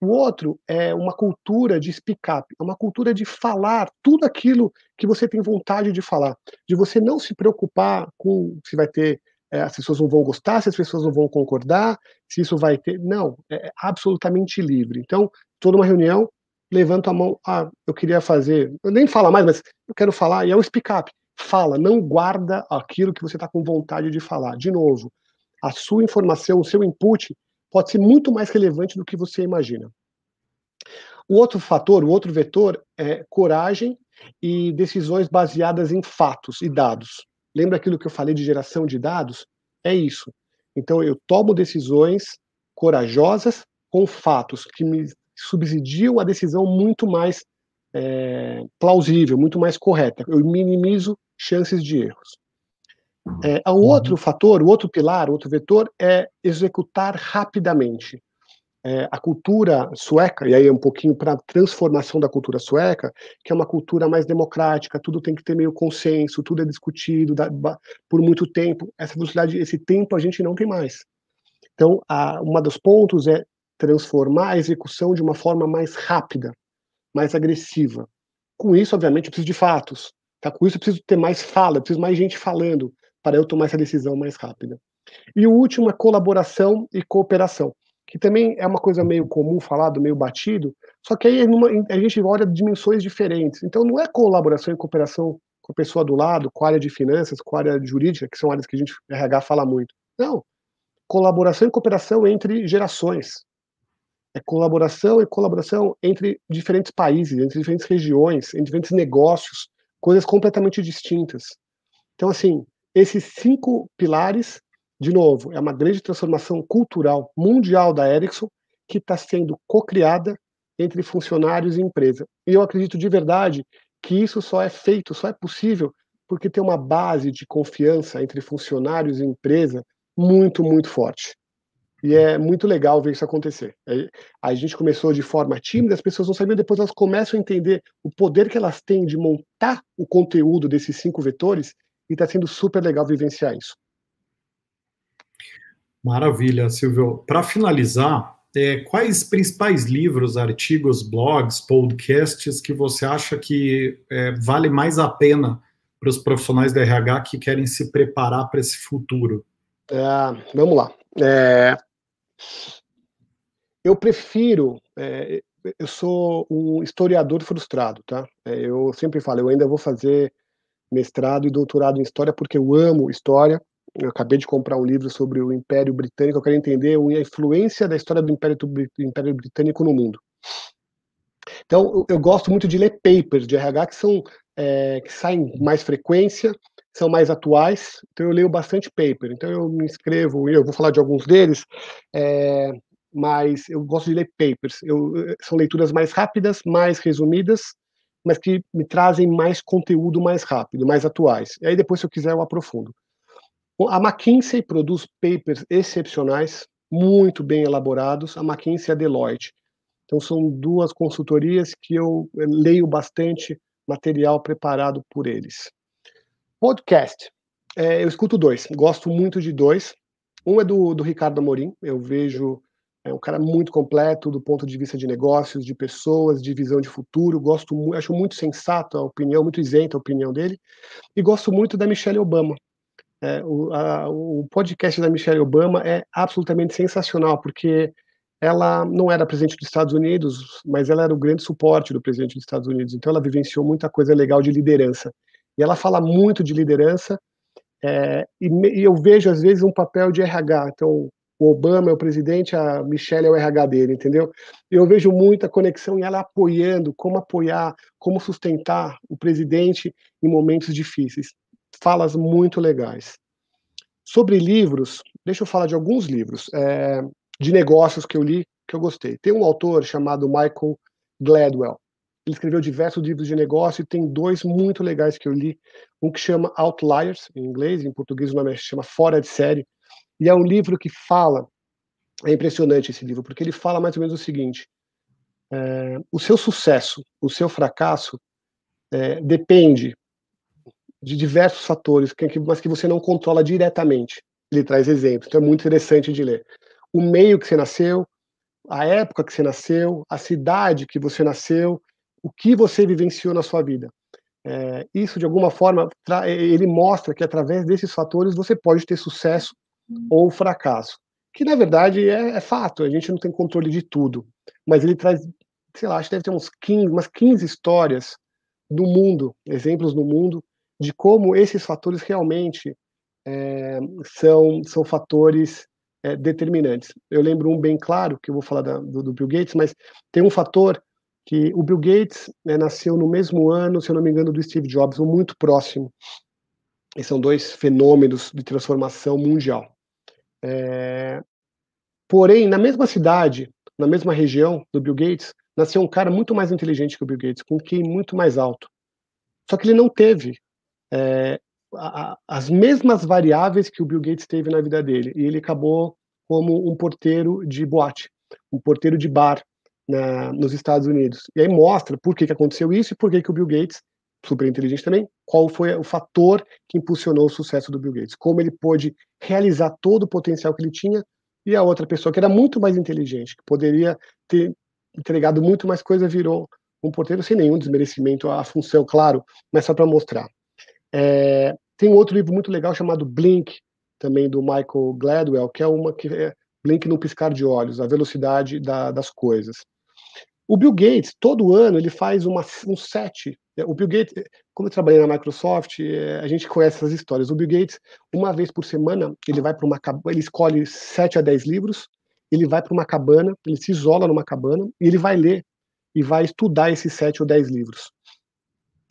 O outro é uma cultura de speak up, é uma cultura de falar tudo aquilo que você tem vontade de falar, de você não se preocupar com se vai ter, é, as pessoas não vão gostar, se as pessoas não vão concordar, se isso vai ter. Não, é absolutamente livre. Então, toda uma reunião, levanta a mão, ah, eu queria fazer, eu nem falo mais, mas eu quero falar, e é o speak up. Fala, não guarda aquilo que você está com vontade de falar. De novo, a sua informação, o seu input pode ser muito mais relevante do que você imagina. O outro fator, o outro vetor é coragem e decisões baseadas em fatos e dados. Lembra aquilo que eu falei de geração de dados? É isso. Então eu tomo decisões corajosas com fatos que me subsidiam a decisão muito mais é, plausível, muito mais correta. Eu minimizo chances de erros. É, o uhum. outro fator, o outro pilar, o outro vetor é executar rapidamente. É, a cultura sueca, e aí é um pouquinho para a transformação da cultura sueca, que é uma cultura mais democrática, tudo tem que ter meio consenso, tudo é discutido por muito tempo. Essa velocidade, esse tempo a gente não tem mais. Então, a, uma dos pontos é transformar a execução de uma forma mais rápida, mais agressiva. Com isso, obviamente, eu preciso de fatos. Tá? Com isso, eu preciso ter mais fala, eu preciso mais gente falando para eu tomar essa decisão mais rápida. E o último é colaboração e cooperação, que também é uma coisa meio comum falado, meio batido, só que aí é a gente olha dimensões diferentes. Então não é colaboração e cooperação com a pessoa do lado, com a área de finanças, com a área jurídica, que são áreas que a gente RH fala muito. Não. Colaboração e cooperação entre gerações. É colaboração e colaboração entre diferentes países, entre diferentes regiões, entre diferentes negócios, coisas completamente distintas. Então, assim, esses cinco pilares, de novo, é uma grande transformação cultural mundial da Ericsson que está sendo co-criada entre funcionários e empresa. E eu acredito de verdade que isso só é feito, só é possível porque tem uma base de confiança entre funcionários e empresa muito, muito forte. E é muito legal ver isso acontecer. É, a gente começou de forma tímida, as pessoas não sabiam, depois elas começam a entender o poder que elas têm de montar o conteúdo desses cinco vetores e está sendo super legal vivenciar isso. Maravilha, Silvio. Para finalizar, é, quais principais livros, artigos, blogs, podcasts que você acha que é, vale mais a pena para os profissionais da RH que querem se preparar para esse futuro? É, vamos lá. É, eu prefiro. É, eu sou um historiador frustrado, tá? É, eu sempre falo, eu ainda vou fazer mestrado e doutorado em história porque eu amo história. Eu acabei de comprar um livro sobre o Império Britânico. Eu quero entender a influência da história do Império, do Império Britânico no mundo. Então, eu gosto muito de ler papers de RH que são é, que saem com mais frequência, são mais atuais. Então, eu leio bastante paper. Então, eu me inscrevo. Eu vou falar de alguns deles. É, mas eu gosto de ler papers. Eu, são leituras mais rápidas, mais resumidas mas que me trazem mais conteúdo mais rápido, mais atuais. E aí depois, se eu quiser, eu aprofundo. A McKinsey produz papers excepcionais, muito bem elaborados, a McKinsey e a Deloitte. Então, são duas consultorias que eu eh, leio bastante material preparado por eles. Podcast. É, eu escuto dois, gosto muito de dois. Um é do, do Ricardo Amorim, eu vejo é um cara muito completo do ponto de vista de negócios, de pessoas, de visão de futuro. Gosto, acho muito sensato a opinião, muito isenta a opinião dele. E gosto muito da Michelle Obama. É, o, a, o, podcast da Michelle Obama é absolutamente sensacional, porque ela não era presidente dos Estados Unidos, mas ela era o grande suporte do presidente dos Estados Unidos. Então ela vivenciou muita coisa legal de liderança. E ela fala muito de liderança. É, e, me, e eu vejo às vezes um papel de RH. Então o Obama é o presidente, a Michelle é o RH dele, entendeu? Eu vejo muita conexão e ela apoiando, como apoiar, como sustentar o presidente em momentos difíceis. Falas muito legais. Sobre livros, deixa eu falar de alguns livros é, de negócios que eu li, que eu gostei. Tem um autor chamado Michael Gladwell. Ele escreveu diversos livros de negócio e tem dois muito legais que eu li. Um que chama Outliers, em inglês, em português o nome é, chama Fora de Série, e é um livro que fala, é impressionante esse livro, porque ele fala mais ou menos o seguinte: é, o seu sucesso, o seu fracasso é, depende de diversos fatores, mas que você não controla diretamente. Ele traz exemplos, então é muito interessante de ler. O meio que você nasceu, a época que você nasceu, a cidade que você nasceu, o que você vivenciou na sua vida. É, isso, de alguma forma, ele mostra que através desses fatores você pode ter sucesso Uhum. ou fracasso, que na verdade é, é, fato, a gente não tem controle de tudo, mas ele traz, sei lá, acho que deve ter uns 15, umas 15 histórias do mundo, exemplos no mundo, de como esses fatores realmente é, são, são fatores é, determinantes. Eu lembro um bem claro, que eu vou falar da, do, do, Bill Gates, mas tem um fator que o Bill Gates né, nasceu no mesmo ano, se eu não me engano, do Steve Jobs, ou muito próximo. E são dois fenômenos de transformação mundial. É... Porém, na mesma cidade, na mesma região do Bill Gates, nasceu um cara muito mais inteligente que o Bill Gates, com um QI muito mais alto. Só que ele não teve é, a, a, as mesmas variáveis que o Bill Gates teve na vida dele. E ele acabou como um porteiro de boate, um porteiro de bar na, nos Estados Unidos. E aí mostra por que, que aconteceu isso e por que, que o Bill Gates super inteligente também, qual foi o fator que impulsionou o sucesso do Bill Gates, como ele pôde realizar todo o potencial que ele tinha e a outra pessoa que era muito mais inteligente, que poderia ter entregado muito mais coisa, virou um porteiro sem nenhum desmerecimento à função, claro, mas só para mostrar. É, tem um outro livro muito legal chamado Blink, também do Michael Gladwell, que é uma que é Blink no piscar de olhos, a velocidade da, das coisas. O Bill Gates, todo ano, ele faz uma, um set é, o Bill Gates, como eu trabalhei na Microsoft, é, a gente conhece essas histórias. O Bill Gates, uma vez por semana, ele vai para uma ele escolhe 7 a 10 livros, ele vai para uma cabana, ele se isola numa cabana e ele vai ler e vai estudar esses 7 ou 10 livros.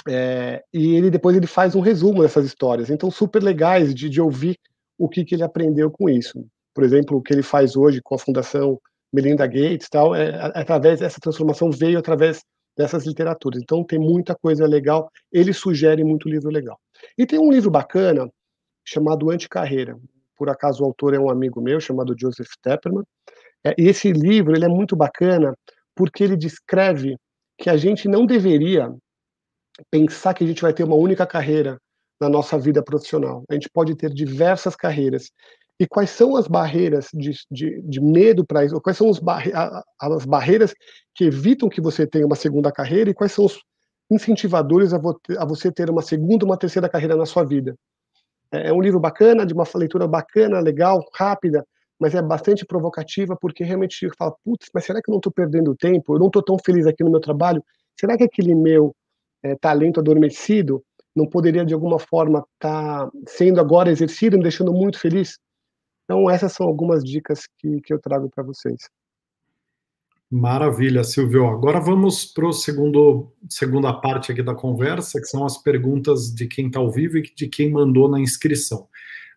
É, e ele depois ele faz um resumo dessas histórias. Então, super legais de, de ouvir o que, que ele aprendeu com isso. Por exemplo, o que ele faz hoje com a Fundação Melinda Gates, tal, é, através essa transformação veio através dessas literaturas. Então tem muita coisa legal, ele sugere muito livro legal. E tem um livro bacana chamado Anticarreira. Por acaso o autor é um amigo meu chamado Joseph Tepperman. É, e esse livro ele é muito bacana porque ele descreve que a gente não deveria pensar que a gente vai ter uma única carreira na nossa vida profissional. A gente pode ter diversas carreiras e quais são as barreiras de, de, de medo para isso, quais são barre as barreiras que evitam que você tenha uma segunda carreira e quais são os incentivadores a, vo a você ter uma segunda, uma terceira carreira na sua vida. É, é um livro bacana, de uma leitura bacana, legal, rápida, mas é bastante provocativa porque realmente eu falo, putz, mas será que eu não estou perdendo tempo? Eu não estou tão feliz aqui no meu trabalho? Será que aquele meu é, talento adormecido não poderia de alguma forma estar tá sendo agora exercido, me deixando muito feliz? Então, essas são algumas dicas que, que eu trago para vocês. Maravilha, Silvio. Agora vamos para a segunda parte aqui da conversa, que são as perguntas de quem está ao vivo e de quem mandou na inscrição.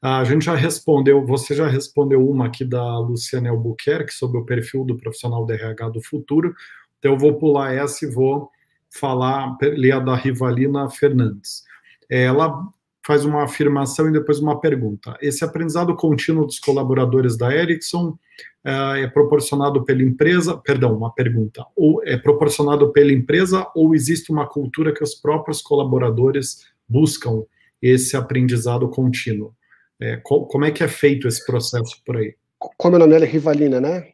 Ah, a gente já respondeu, você já respondeu uma aqui da Luciane Albuquerque sobre o perfil do profissional DRH do futuro. Então eu vou pular essa e vou falar, ler a da Rivalina Fernandes. Ela faz uma afirmação e depois uma pergunta. Esse aprendizado contínuo dos colaboradores da Ericsson eh, é proporcionado pela empresa, perdão, uma pergunta, ou é proporcionado pela empresa ou existe uma cultura que os próprios colaboradores buscam esse aprendizado contínuo? É, como é que é feito esse processo por aí? Como é o nome dela? Rivalina, né?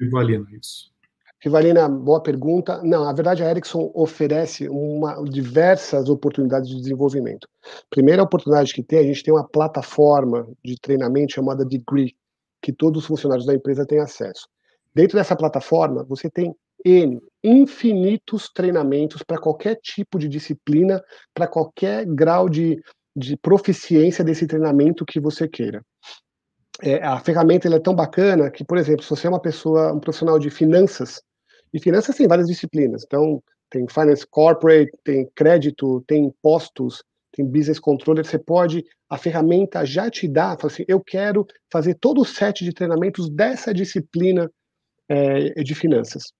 Rivalina, isso. Rivalina, boa pergunta. Não, na verdade, a Ericsson oferece uma, diversas oportunidades de desenvolvimento. Primeira oportunidade que tem, a gente tem uma plataforma de treinamento chamada Degree, que todos os funcionários da empresa têm acesso. Dentro dessa plataforma, você tem N, infinitos treinamentos para qualquer tipo de disciplina, para qualquer grau de, de proficiência desse treinamento que você queira é, a ferramenta é tão bacana que, por exemplo, se você é uma pessoa, um profissional de finanças, e finanças tem várias disciplinas, então tem finance corporate, tem crédito, tem impostos, tem business controller, você pode, a ferramenta já te dá, fala assim, eu quero fazer todo o set de treinamentos dessa disciplina é, de finanças.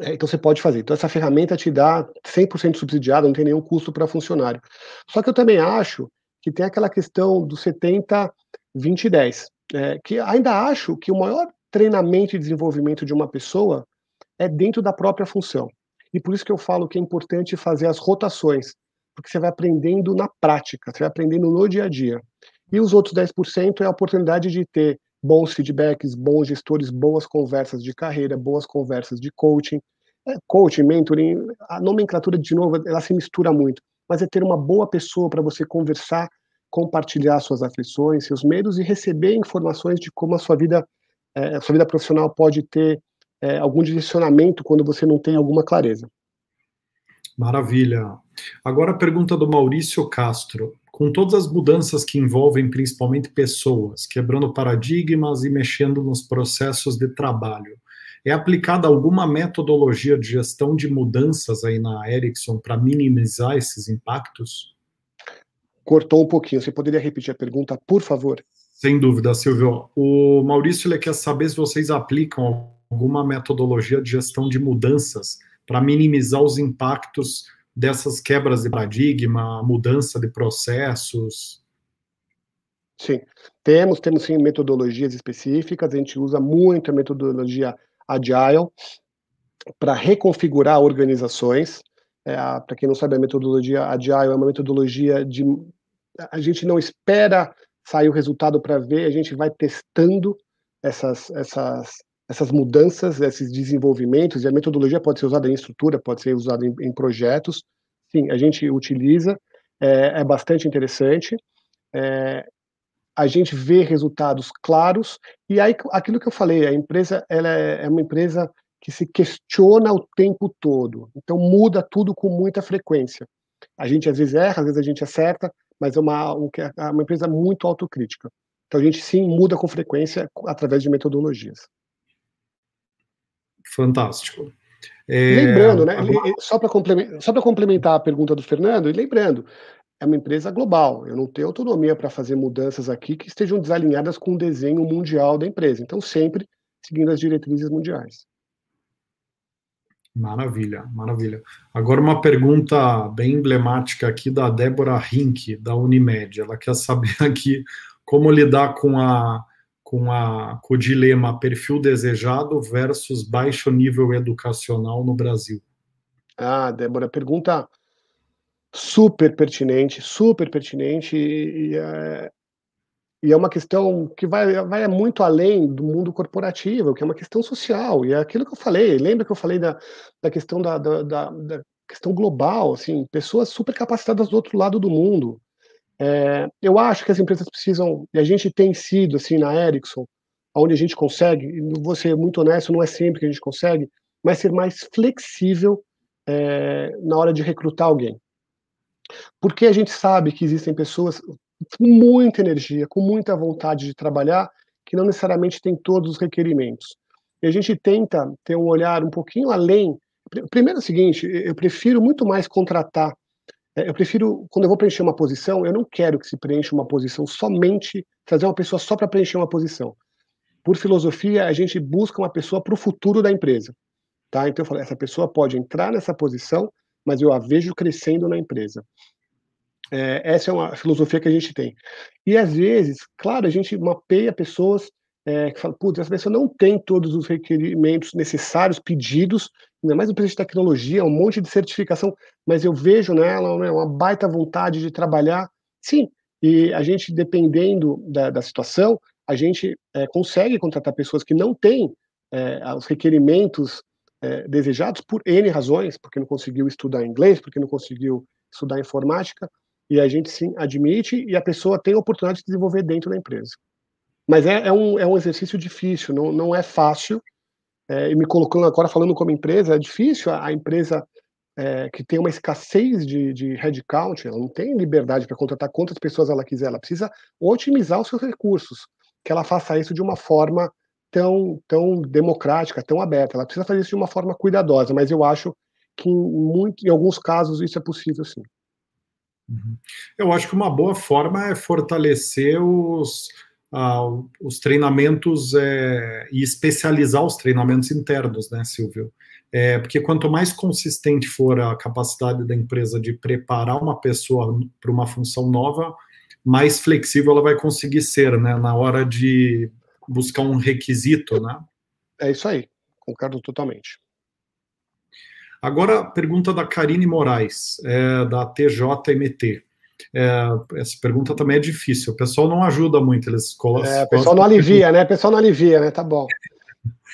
É, então você pode fazer. Então essa ferramenta te dá 100% subsidiado não tem nenhum custo para funcionário. Só que eu também acho que tem aquela questão do 70 20 e 10. É, eh, que ainda acho que o maior treinamento e desenvolvimento de uma pessoa é dentro da própria função. E por isso que eu falo que é importante fazer as rotações, porque você vai aprendendo na prática, você vai aprendendo no dia a dia. E os outros 10% é a oportunidade de ter bons feedbacks, bons gestores, boas conversas de carreira, boas conversas de coaching. É, coaching, mentoring, a nomenclatura, de novo, ela se mistura muito, mas é ter uma boa pessoa para você conversar compartilhar suas aflições, seus medos e receber informações de como a sua vida, é, a sua vida profissional pode ter é, algum direcionamento quando você não tem alguma clareza. Maravilha. Agora a pergunta do Maurício Castro. Com todas as mudanças que envolvem principalmente pessoas, quebrando paradigmas e mexendo nos processos de trabalho, é aplicada alguma metodologia de gestão de mudanças aí na Ericsson para minimizar esses impactos? cortou um pouquinho. Você poderia repetir a pergunta, por favor? Sem dúvida, Silvio. O Maurício ele quer saber se vocês aplicam alguma metodologia de gestão de mudanças para minimizar os impactos dessas quebras de paradigma, mudança de processos. Sim, temos, temos sim metodologias específicas, a gente usa muito a metodologia Agile para reconfigurar organizações, é ah, para quem não sabe, a metodologia Agile é uma metodologia de. A gente não espera sair o resultado para ver, a gente vai testando essas, essas, essas mudanças, esses desenvolvimentos, e a metodologia pode ser usada em estrutura, pode ser usada em, em projetos. Sim, a gente utiliza, é, é bastante interessante. É, a gente vê resultados claros, e aí aquilo que eu falei, a empresa ela é, é uma empresa que se questiona o tempo todo. Então muda tudo com muita frequência. A gente às vezes erra, às vezes a gente acerta, mas é uma, é, é uma empresa muito autocrítica. Então a gente sim muda com frequência através de metodologias. Fantástico. É... Lembrando, né? Só para complementar a pergunta do Fernando, e lembrando, é uma empresa global. Eu não tenho autonomia para fazer mudanças aqui que estejam desalinhadas com o desenho mundial da empresa. Então, sempre seguindo as diretrizes mundiais. Maravilha, maravilha. Agora uma pergunta bem emblemática aqui da Débora Rink, da Unimed. Ela quer saber aqui como lidar com a com, a, com o dilema perfil desejado versus baixo nível educacional no Brasil. Ah, Débora, pergunta super pertinente, super pertinente. E, e, é e é uma questão que vai, vai muito além do mundo corporativo, que é uma questão social, e é aquilo que eu falei, lembra que eu falei da, da questão da, da, da questão global, assim, pessoas super capacitadas do outro lado do mundo. É, eu acho que as empresas precisam, e a gente tem sido, assim, na Ericsson, onde a gente consegue, vou ser muito honesto, não é sempre que a gente consegue, mas ser mais flexível é, na hora de recrutar alguém. Porque a gente sabe que existem pessoas, com muita energia, com muita vontade de trabalhar, que não necessariamente tem todos os requerimentos. E a gente tenta ter um olhar um pouquinho além. Primeiro é o seguinte, eu prefiro muito mais contratar. É, eu prefiro, quando eu vou preencher uma posição, eu não quero que se preencha uma posição somente, trazer uma pessoa só para preencher uma posição. Por filosofia, a gente busca uma pessoa para o futuro da empresa. Tá? Então eu falo, essa pessoa pode entrar nessa posição, mas eu a vejo crescendo na empresa. É, essa é uma filosofia que a gente tem. E às vezes, claro, a gente mapeia pessoas é, que falam, putz, essa pessoa não tem todos os requerimentos necessários, pedidos, ainda mais o preço de tecnologia, um monte de certificação, mas eu vejo nela né, uma baita vontade de trabalhar. Sim, e a gente, dependendo da, da situação, a gente é, consegue contratar pessoas que não têm é, os requerimentos é, desejados por N razões, porque não conseguiu estudar inglês, porque não conseguiu estudar informática, e a gente sim admite e a pessoa tem a oportunidade de desenvolver dentro da empresa. Mas é, é um, é um exercício difícil, não, não é fácil. É, e me colocando agora falando como empresa, é difícil a, a empresa é, que tem uma escassez de, de headcount, ela não tem liberdade para contratar quantas pessoas ela quiser, ela precisa otimizar os seus recursos, que ela faça isso de uma forma tão, tão democrática, tão aberta, ela precisa fazer isso de uma forma cuidadosa, mas eu acho que em, muito, em alguns casos isso é possível sim. Uhum. Eu acho que uma boa forma é fortalecer os, ah, os treinamentos é, e especializar os treinamentos internos, né, Silvio? É, porque quanto mais consistente for a capacidade da empresa de preparar uma pessoa para uma função nova, mais flexível ela vai conseguir ser, né, na hora de buscar um requisito, né? É isso aí, concordo totalmente. Agora, pergunta da Karine Moraes, é, da TJMT. É, essa pergunta também é difícil. O pessoal não ajuda muito, eles colam. É, o pessoal não alivia, aqui. né? O pessoal não alivia, né? Tá bom.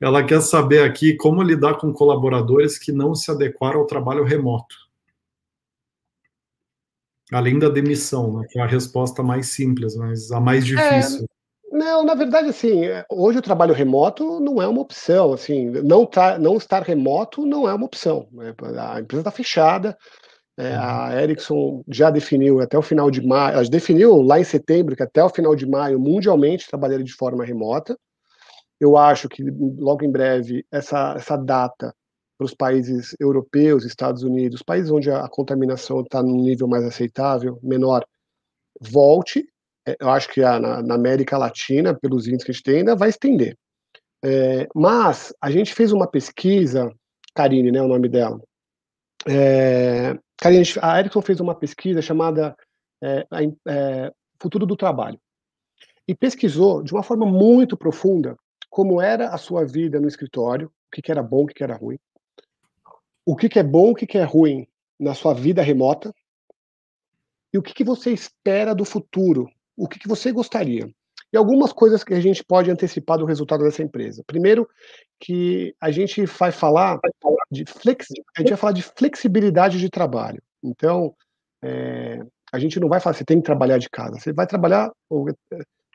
Ela quer saber aqui como lidar com colaboradores que não se adequaram ao trabalho remoto. Além da demissão, né? Que é a resposta mais simples, mas a mais é, difícil. É não, na verdade, assim, é, hoje o trabalho remoto não é uma opção, assim, não, tá, não estar remoto não é uma opção. Né, a empresa está fechada, é, a uhum. Ericsson já definiu até o final de maio, ela ah, definiu lá em setembro que até o final de maio, mundialmente, trabalharia de forma remota. Eu acho que logo em breve essa, essa data para os países europeus, Estados Unidos, países onde a contaminação está num nível mais aceitável, menor, volte é, eu acho que a, na, na, América Latina, pelos índices que a gente tem, ainda vai estender. É, mas a gente fez uma pesquisa, Karine, né, o nome dela. É, Karine, a Ericsson fez uma pesquisa chamada é, é, Futuro do Trabalho e pesquisou de uma forma muito profunda como era a sua vida no escritório, o que, que era bom, o que, que era ruim, o que, que é bom, o que, que é ruim na sua vida remota e o que, que você espera do futuro o que, que você gostaria. E algumas coisas que a gente pode antecipar do resultado dessa empresa. Primeiro, que a gente vai falar de flex, a gente vai falar de flexibilidade de trabalho. Então, é, a gente não vai falar você tem que trabalhar de casa. Você vai trabalhar ou, eh,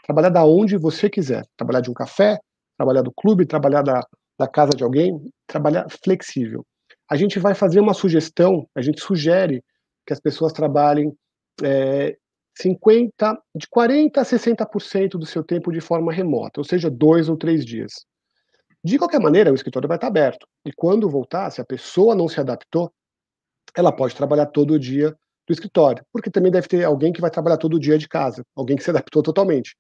trabalhar da onde você quiser. Trabalhar de um café, trabalhar do clube, trabalhar da, da casa de alguém, trabalhar flexível. A gente vai fazer uma sugestão, a gente sugere que as pessoas trabalhem é, 50, de 40% a 60% do seu tempo de forma remota, ou seja, dois ou três dias. De qualquer maneira, o escritório vai estar aberto. E quando voltar, se a pessoa não se adaptou, ela pode trabalhar todo dia do escritório, porque também deve ter alguém que vai trabalhar todo dia de casa, alguém que se adaptou totalmente.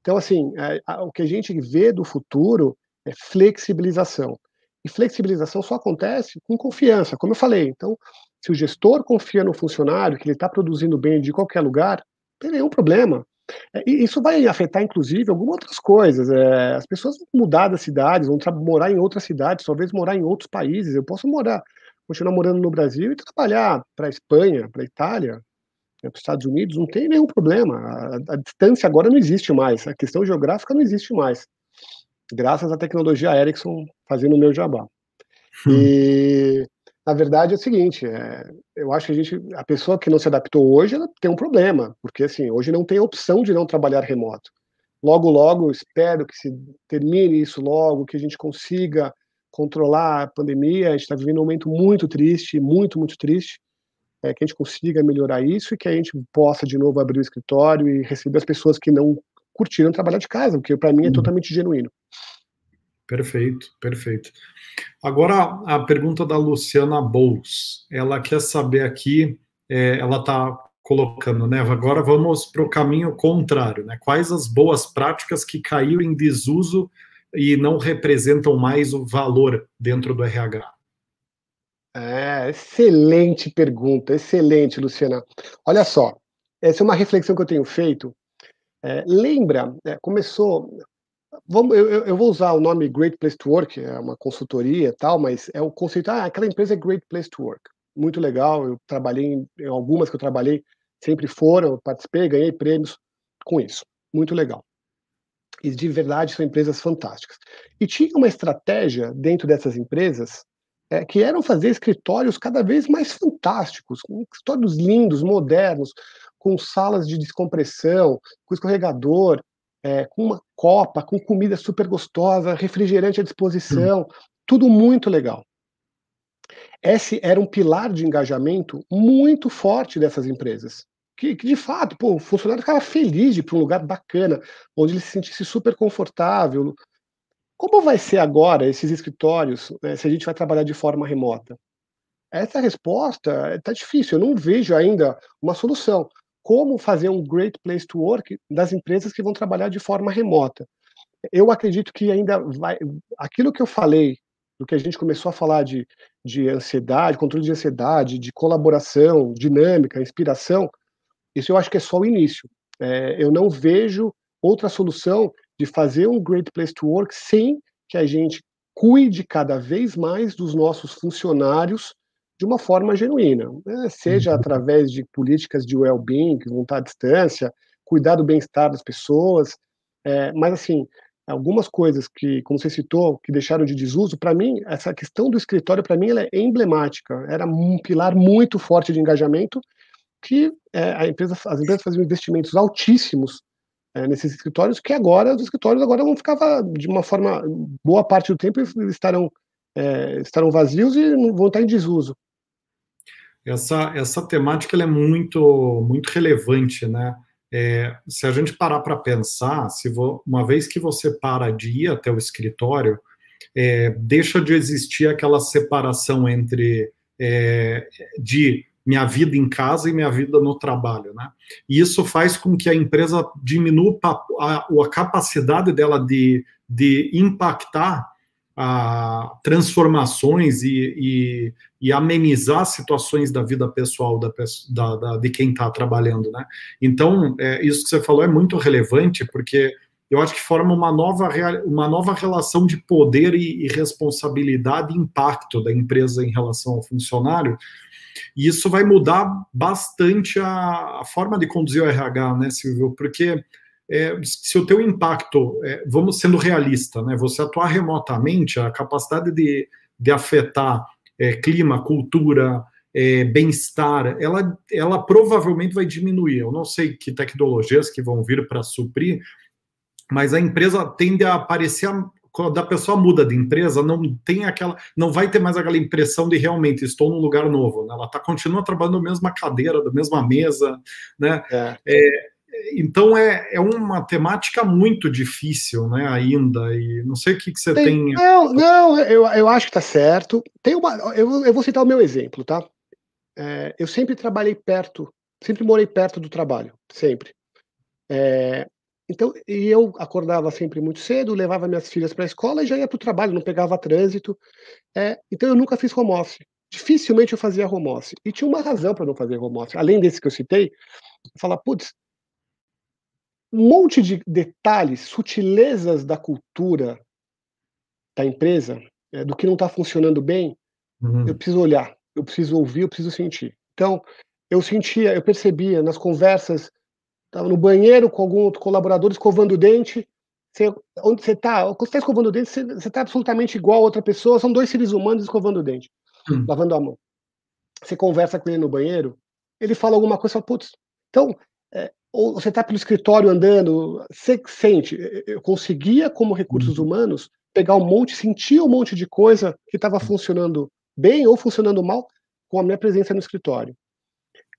Então, assim, é, o que a gente vê do futuro é flexibilização. E flexibilização só acontece com confiança, como eu falei. Então, se o gestor confia no funcionário, que ele está produzindo bem de qualquer lugar, não tem nenhum problema. É, e isso vai afetar, inclusive, algumas outras coisas. É, as pessoas vão mudar das cidades, vão morar em outras cidades, talvez morar em outros países. Eu posso morar, continuar morando no Brasil e trabalhar para a Espanha, para a Itália, né, para os Estados Unidos, não tem nenhum problema. A, a, distância agora não existe mais, a questão geográfica não existe mais. Graças à tecnologia Ericsson fazendo o meu jabá. Hum. E na verdade é o seguinte, é, eu acho que a gente, a pessoa que não se adaptou hoje, ela tem um problema, porque assim, hoje não tem opção de não trabalhar remoto. Logo, logo, espero que se termine isso logo, que a gente consiga controlar a pandemia. A gente está vivendo um momento muito triste, muito, muito triste. É, que a gente consiga melhorar isso e que a gente possa de novo abrir o escritório e receber as pessoas que não curtiram trabalhar de casa, o que para mim é uhum. totalmente genuíno. Perfeito, perfeito. Agora a pergunta da Luciana Bous. Ela quer saber aqui, é, ela está colocando, né? Agora vamos para o caminho contrário, né? Quais as boas práticas que caiu em desuso e não representam mais o valor dentro do RH? É, excelente pergunta, excelente, Luciana. Olha só, essa é uma reflexão que eu tenho feito. É, lembra, é, começou Vamos, eu, eu, vou usar o nome Great Place to Work, é uma consultoria e tal, mas é o conceito, ah, aquela empresa é Great Place to Work. Muito legal, eu trabalhei em, em algumas que eu trabalhei, sempre foram, participei, ganhei prêmios com isso. Muito legal. E de verdade são empresas fantásticas. E tinha uma estratégia dentro dessas empresas é, que eram fazer escritórios cada vez mais fantásticos, com escritórios lindos, modernos, com salas de descompressão, com escorregador, é, com uma copa, com comida super gostosa, refrigerante à hum. disposição, tudo muito legal. Esse era um pilar de engajamento muito forte dessas empresas. Que, que de fato, pô, o funcionário ficava feliz de ir para um lugar bacana, onde ele se sentisse super confortável. Como vai ser agora esses escritórios, né, se a gente vai trabalhar de forma remota? Essa resposta está eh, difícil, eu não vejo ainda uma solução como fazer um great place to work das empresas que vão trabalhar de forma remota. Eu acredito que ainda vai. Aquilo que eu falei, do que a gente começou a falar de, de ansiedade, controle de ansiedade, de colaboração, dinâmica, inspiração, isso eu acho que é só o início. É, eu não vejo outra solução de fazer um great place to work sem que a gente cuide cada vez mais dos nossos funcionários de uma forma genuína, né? seja uhum. através de políticas de well-being, vontade à distância, cuidar do bem-estar das pessoas, é, mas assim, algumas coisas que, como você citou, que deixaram de desuso, para mim, essa questão do escritório, para mim, ela é emblemática, era um pilar muito forte de engajamento, que é, a empresa, as empresas faziam investimentos altíssimos é, nesses escritórios, que agora, os escritórios agora vão ficar, de uma forma, boa parte do tempo estarão, é, estarão vazios e vão estar em desuso essa, essa temática é muito, muito relevante, né? É, se a gente parar para pensar, se vo, uma vez que você para de ir até o escritório, é, deixa de existir aquela separação entre é, de minha vida em casa e minha vida no trabalho, né? E isso faz com que a empresa diminua a, a, a capacidade dela de, de impactar a transformações e, e, e, amenizar situações da vida pessoal da, da, da de quem está trabalhando, né? Então, é, isso que você falou é muito relevante, porque eu acho que forma uma nova, uma nova relação de poder e, e responsabilidade e impacto da empresa em relação ao funcionário, e isso vai mudar bastante a, a forma de conduzir o RH, né, Silvio? Porque é, se o teu impacto, é, vamos sendo realista, né, você atuar remotamente, a capacidade de, de afetar é, clima, cultura, é, bem-estar, ela, ela provavelmente vai diminuir. Eu não sei que tecnologias que vão vir para suprir, mas a empresa tende a aparecer quando a pessoa muda de empresa, não tem aquela, não vai ter mais aquela impressão de realmente estou num lugar novo. Né? Ela tá continua trabalhando na mesma cadeira, da mesma mesa, né? É. É, então é, é uma temática muito difícil, né, ainda, e não sei o que, que você tem... tem... Não, não, eu, eu acho que tá certo. Tem uma, eu, eu vou citar o meu exemplo, tá? É, eu sempre trabalhei perto, sempre morei perto do trabalho, sempre. É, então, e eu acordava sempre muito cedo, levava minhas filhas para a escola e já ia para o trabalho, não pegava trânsito. É, então eu nunca fiz home office. Dificilmente eu fazia home office. E tinha uma razão para não fazer home office. Além desse que eu citei, falar, ah, putz, um monte de detalhes, sutilezas da cultura da empresa, é, do que não está funcionando bem, uhum. eu preciso olhar, eu preciso ouvir, eu preciso sentir. Então, eu sentia, eu percebia nas conversas, estava no banheiro com algum outro colaborador escovando o dente, você, onde você está, quando você está escovando o dente, você está absolutamente igual a outra pessoa, são dois seres humanos escovando o dente, uhum. lavando a mão. Você conversa com ele no banheiro, ele fala alguma coisa, putz. Então, é, ou você está pelo escritório andando, você sente, eh, eh, eu conseguia, como recursos uhum. humanos, pegar um monte, sentir um monte de coisa que estava uhum. funcionando bem ou funcionando mal com a minha presença no escritório.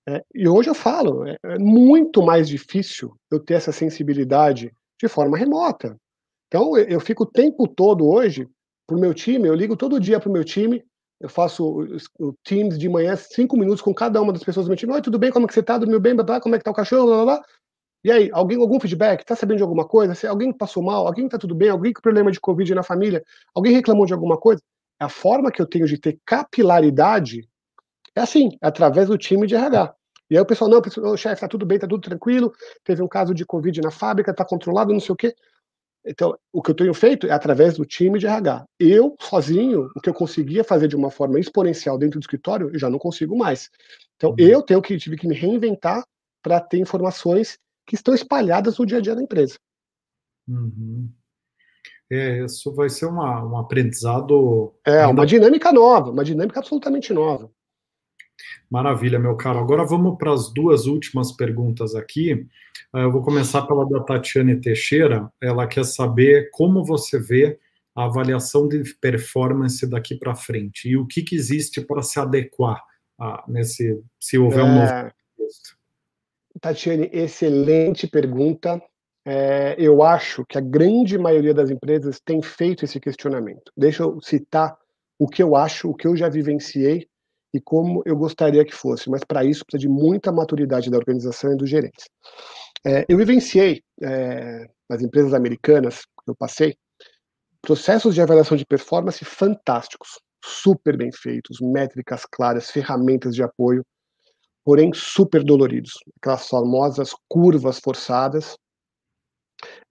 É, e hoje eu falo, é, é muito mais difícil eu ter essa sensibilidade de forma remota. Então eu, eu fico o tempo todo hoje para o meu time, eu ligo todo dia para o meu time eu faço o Teams de manhã, cinco minutos com cada uma das pessoas do meu time. Oi, tudo bem? Como é que você tá? Dormiu bem? Blá, blá, como é que tá o cachorro? Blá, blá, blá. E aí, alguém, algum feedback? Tá sabendo de alguma coisa? Se alguém passou mal? Alguém tá tudo bem? Alguém com problema de Covid na família? Alguém reclamou de alguma coisa? A forma que eu tenho de ter capilaridade é assim, através do time de RH. E aí o pessoal, não, o chefe, tá tudo bem, tá tudo tranquilo, teve um caso de Covid na fábrica, tá controlado, não sei o quê. Então, o que eu tenho feito é através do time de RH. Eu, sozinho, o que eu conseguia fazer de uma forma exponencial dentro do escritório, eu já não consigo mais. Então, uhum. eu tenho que, tive que me reinventar para ter informações que estão espalhadas no dia a dia da empresa. Uhum. É, isso vai ser uma, um aprendizado. É, ainda... uma dinâmica nova, uma dinâmica absolutamente nova. Maravilha, meu caro. Agora vamos para as duas últimas perguntas aqui. Ah, eu vou começar pela da Tatiane Teixeira. Ela quer saber como você vê a avaliação de performance daqui para frente e o que, que existe para se adequar a, nesse, se houver um é... novo texto. Tatiane, excelente pergunta. É, eu acho que a grande maioria das empresas tem feito esse questionamento. Deixa eu citar o que eu acho, o que eu já vivenciei e como eu gostaria que fosse, mas para isso precisa de muita maturidade da organização e dos gerentes. É, eu vivenciei é, nas empresas americanas que eu passei processos de avaliação de performance fantásticos, super bem feitos, métricas claras, ferramentas de apoio, porém super doloridos, aquelas famosas curvas forçadas,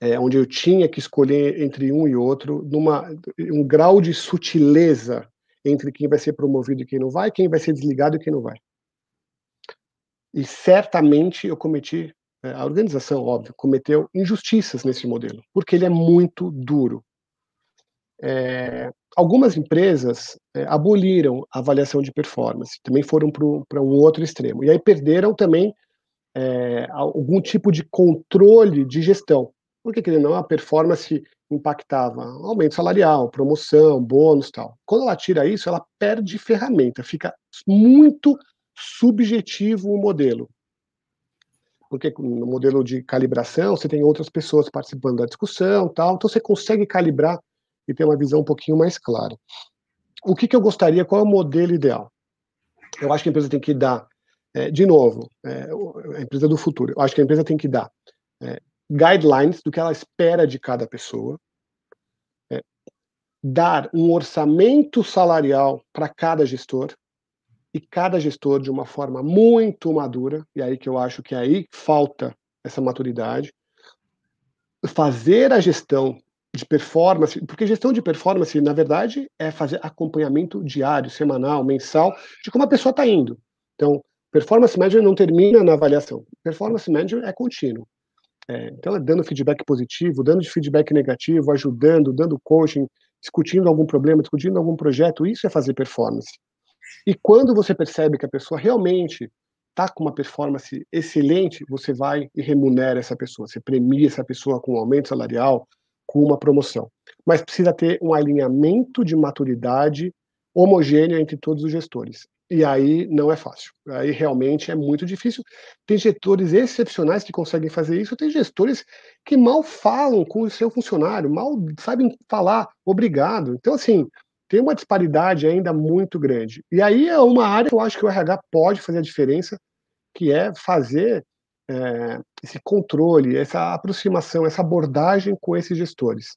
é, onde eu tinha que escolher entre um e outro, numa um grau de sutileza entre quem vai ser promovido e quem não vai, quem vai ser desligado e quem não vai. E certamente eu cometi, eh, a organização, óbvio, cometeu injustiças nesse modelo, porque ele é muito duro. É, algumas empresas é, aboliram a avaliação de performance, também foram para um outro extremo. E aí perderam também é, algum tipo de controle de gestão. Por que, querendo não, a performance impactava aumento salarial, promoção, bônus tal. Quando ela tira isso, ela perde ferramenta, fica muito subjetivo o modelo. Porque no modelo de calibração, você tem outras pessoas participando da discussão tal, então você consegue calibrar e ter uma visão um pouquinho mais clara. O que, que eu gostaria, qual é o modelo ideal? Eu acho que a empresa tem que dar, é, de novo, é, a empresa do futuro, eu acho que a empresa tem que dar é, guidelines do que ela espera de cada pessoa, é, dar um orçamento salarial para cada gestor e cada gestor de uma forma muito madura e aí que eu acho que é aí falta essa maturidade fazer a gestão de performance, porque gestão de performance, na verdade, é fazer acompanhamento diário, semanal, mensal, de como a pessoa está indo. Então, performance manager não termina na avaliação. Performance manager é contínuo. É, então, é dando feedback positivo, dando feedback negativo, ajudando, dando coaching, discutindo algum problema, discutindo algum projeto, isso é fazer performance. E quando você percebe que a pessoa realmente está com uma performance excelente, você vai e remunera essa pessoa, você premia essa pessoa com um aumento salarial, com uma promoção. Mas precisa ter um alinhamento de maturidade homogênea entre todos os gestores. E aí não é fácil. Aí realmente é muito difícil. Tem gestores excepcionais que conseguem fazer isso, tem gestores que mal falam com o seu funcionário, mal sabem falar obrigado. Então, assim, tem uma disparidade ainda muito grande. E aí é uma área que eu acho que o RH pode fazer a diferença, que é fazer é, esse controle, essa aproximação, essa abordagem com esses gestores.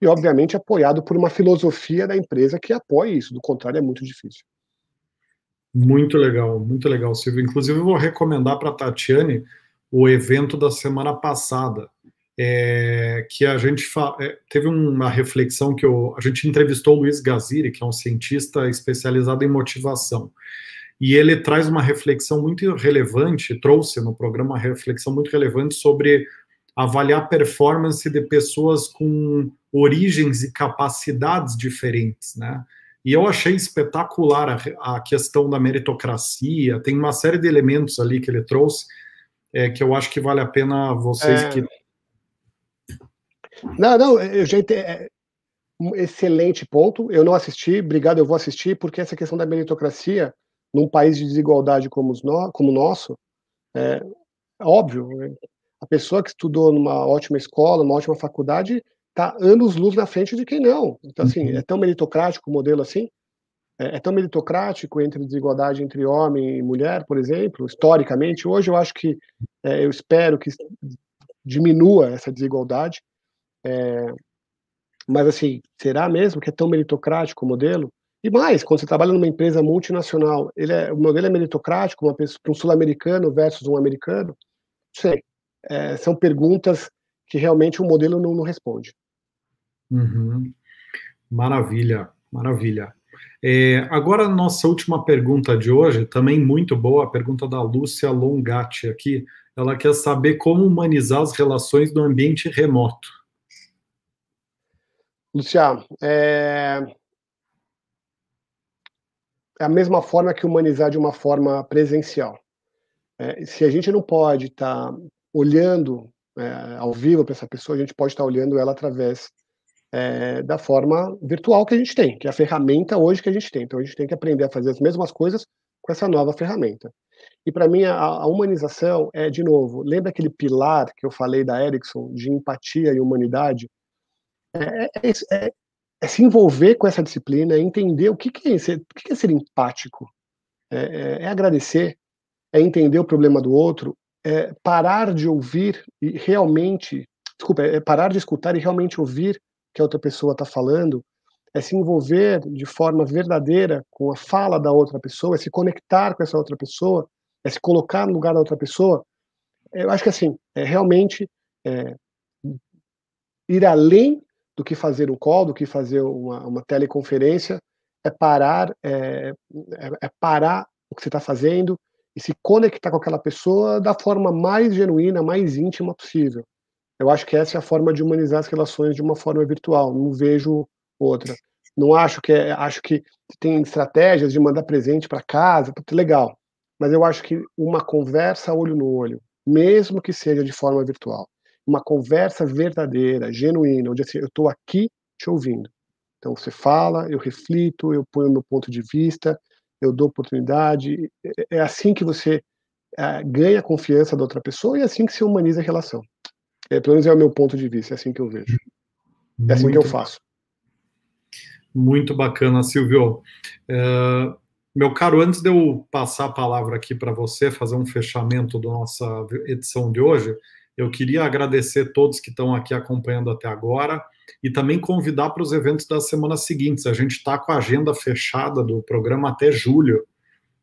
E, obviamente, apoiado por uma filosofia da empresa que apoie isso, do contrário, é muito difícil. Muito legal, muito legal, Silvio. Inclusive, eu vou recomendar para a Tatiane o evento da semana passada, é, que a gente é, teve uma reflexão que eu, a gente entrevistou o Luiz Gaziri, que é um cientista especializado em motivação. E ele traz uma reflexão muito relevante, trouxe no programa uma reflexão muito relevante sobre avaliar performance de pessoas com origens e capacidades diferentes, né? E eu achei espetacular a, a questão da meritocracia, tem uma série de elementos ali que ele trouxe é, que eu acho que vale a pena vocês é... que. Não, não, gente, é, é um excelente ponto. Eu não assisti, obrigado, eu vou assistir, porque essa questão da meritocracia, num país de desigualdade como, os no, como o nosso, é óbvio. É, a pessoa que estudou numa ótima escola, numa ótima faculdade, está anos-luz na frente de quem não. Então, assim, uhum. é tão meritocrático o modelo assim? É, é tão meritocrático entre desigualdade entre homem e mulher, por exemplo, historicamente? Hoje eu acho que, é, eu espero que diminua essa desigualdade, é, mas, assim, será mesmo que é tão meritocrático o modelo? E mais, quando você trabalha numa empresa multinacional, ele é, o modelo é meritocrático, um sul-americano versus um americano? Não sei. É, são perguntas que realmente o modelo não, não responde. Uhum. Maravilha, maravilha. É, agora, nossa última pergunta de hoje, também muito boa, a pergunta da Lúcia Longatti aqui. Ela quer saber como humanizar as relações no ambiente remoto. Lúcia, é... é a mesma forma que humanizar de uma forma presencial. É, se a gente não pode estar tá olhando é, ao vivo para essa pessoa, a gente pode estar olhando ela através é, da forma virtual que a gente tem, que é a ferramenta hoje que a gente tem. Então a gente tem que aprender a fazer as mesmas coisas com essa nova ferramenta. E para mim, a, a, humanização é, de novo, lembra aquele pilar que eu falei da Erickson, de empatia e humanidade? É, é, é, é, é se envolver com essa disciplina, é entender o que, que, é, ser, o que, que é ser empático, é agradecer, é entender o problema do outro, é, parar de ouvir e realmente, desculpa, é parar de escutar e realmente ouvir o que a outra pessoa está falando, é se envolver de forma verdadeira com a fala da outra pessoa, é se conectar com essa outra pessoa, é se colocar no lugar da outra pessoa. Eu acho que assim, é realmente é, ir além do que fazer um call, do que fazer uma, uma teleconferência, é parar, é, é, é parar o que você está fazendo, e se conectar com aquela pessoa da forma mais genuína, mais íntima possível. Eu acho que essa é a forma de humanizar as relações de uma forma virtual, não vejo outra. Não acho que é, acho que tem estratégias de mandar presente para casa, legal, mas eu acho que uma conversa olho no olho, mesmo que seja de forma virtual, uma conversa verdadeira, genuína, onde assim, eu estou aqui te ouvindo. Então você fala, eu reflito, eu ponho meu ponto de vista, eu dou oportunidade. É, é assim que você é, ganha a confiança da outra pessoa e é assim que se humaniza a relação. É, pelo menos é o meu ponto de vista, é assim que eu vejo. É assim muito, que eu faço. Muito bacana, Silvio. É, meu caro, antes de eu passar a palavra aqui para você, fazer um fechamento da nossa edição de hoje, eu queria agradecer todos que estão aqui acompanhando até agora e também convidar para os eventos das semanas seguintes. A gente está com a agenda fechada do programa até julho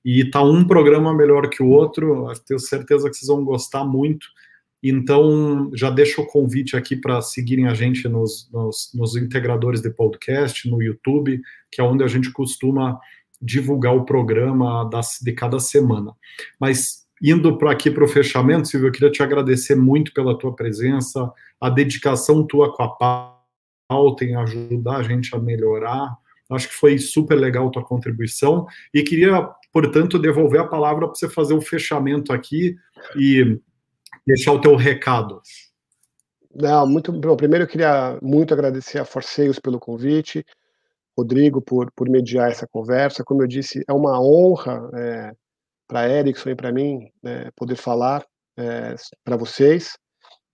e está um programa melhor que o outro. Tenho certeza que vocês vão gostar muito. Então, já deixo o convite aqui para seguirem a gente nos, nos, nos, integradores de podcast, no YouTube, que é onde a gente costuma divulgar o programa das, de cada semana. Mas indo para aqui para o fechamento, Silvio, eu queria te agradecer muito pela tua presença, a dedicação tua com a paz alta em ajudar a gente a melhorar. Acho que foi super legal tua contribuição e queria, portanto, devolver a palavra para você fazer o fechamento aqui e deixar o teu recado. Não, muito bom. Primeiro, eu queria muito agradecer a Forceios pelo convite, Rodrigo por, por mediar essa conversa. Como eu disse, é uma honra é, eh, para Erickson e para mim é, poder falar é, eh, para vocês.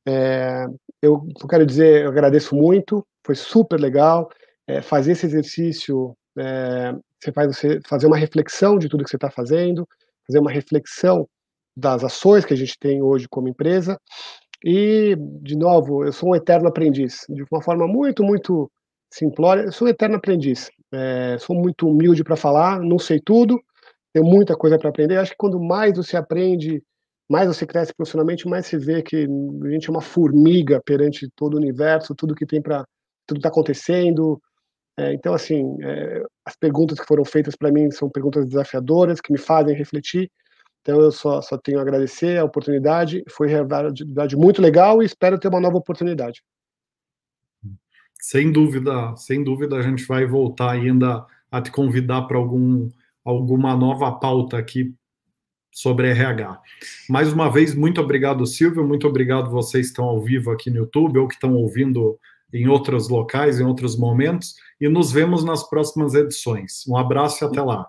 É, eu quero dizer, eu agradeço muito, foi super legal. É, fazer esse exercício, é, você faz você fazer uma reflexão de tudo que você está fazendo, fazer uma reflexão das ações que a gente tem hoje como empresa. E, de novo, eu sou um eterno aprendiz, de uma forma muito, muito simplória. Eu sou um eterno aprendiz, é, sou muito humilde para falar, não sei tudo, tenho muita coisa para aprender. Eu acho que quando mais você aprende, mais você cresce profissionalmente, mais se vê que a gente é uma formiga perante todo o universo, tudo que tem para. tudo está acontecendo. É, então, assim, é, as perguntas que foram feitas para mim são perguntas desafiadoras, que me fazem refletir. Então, eu só, só tenho a agradecer a oportunidade. Foi realidade muito legal e espero ter uma nova oportunidade. Sem dúvida, sem dúvida, a gente vai voltar ainda a te convidar para algum, alguma nova pauta aqui sobre RH. Mais uma vez, muito obrigado, Silvio, muito obrigado vocês que estão ao vivo aqui no YouTube ou que estão ouvindo em outros locais, em outros momentos, e nos vemos nas próximas edições. Um abraço e até lá.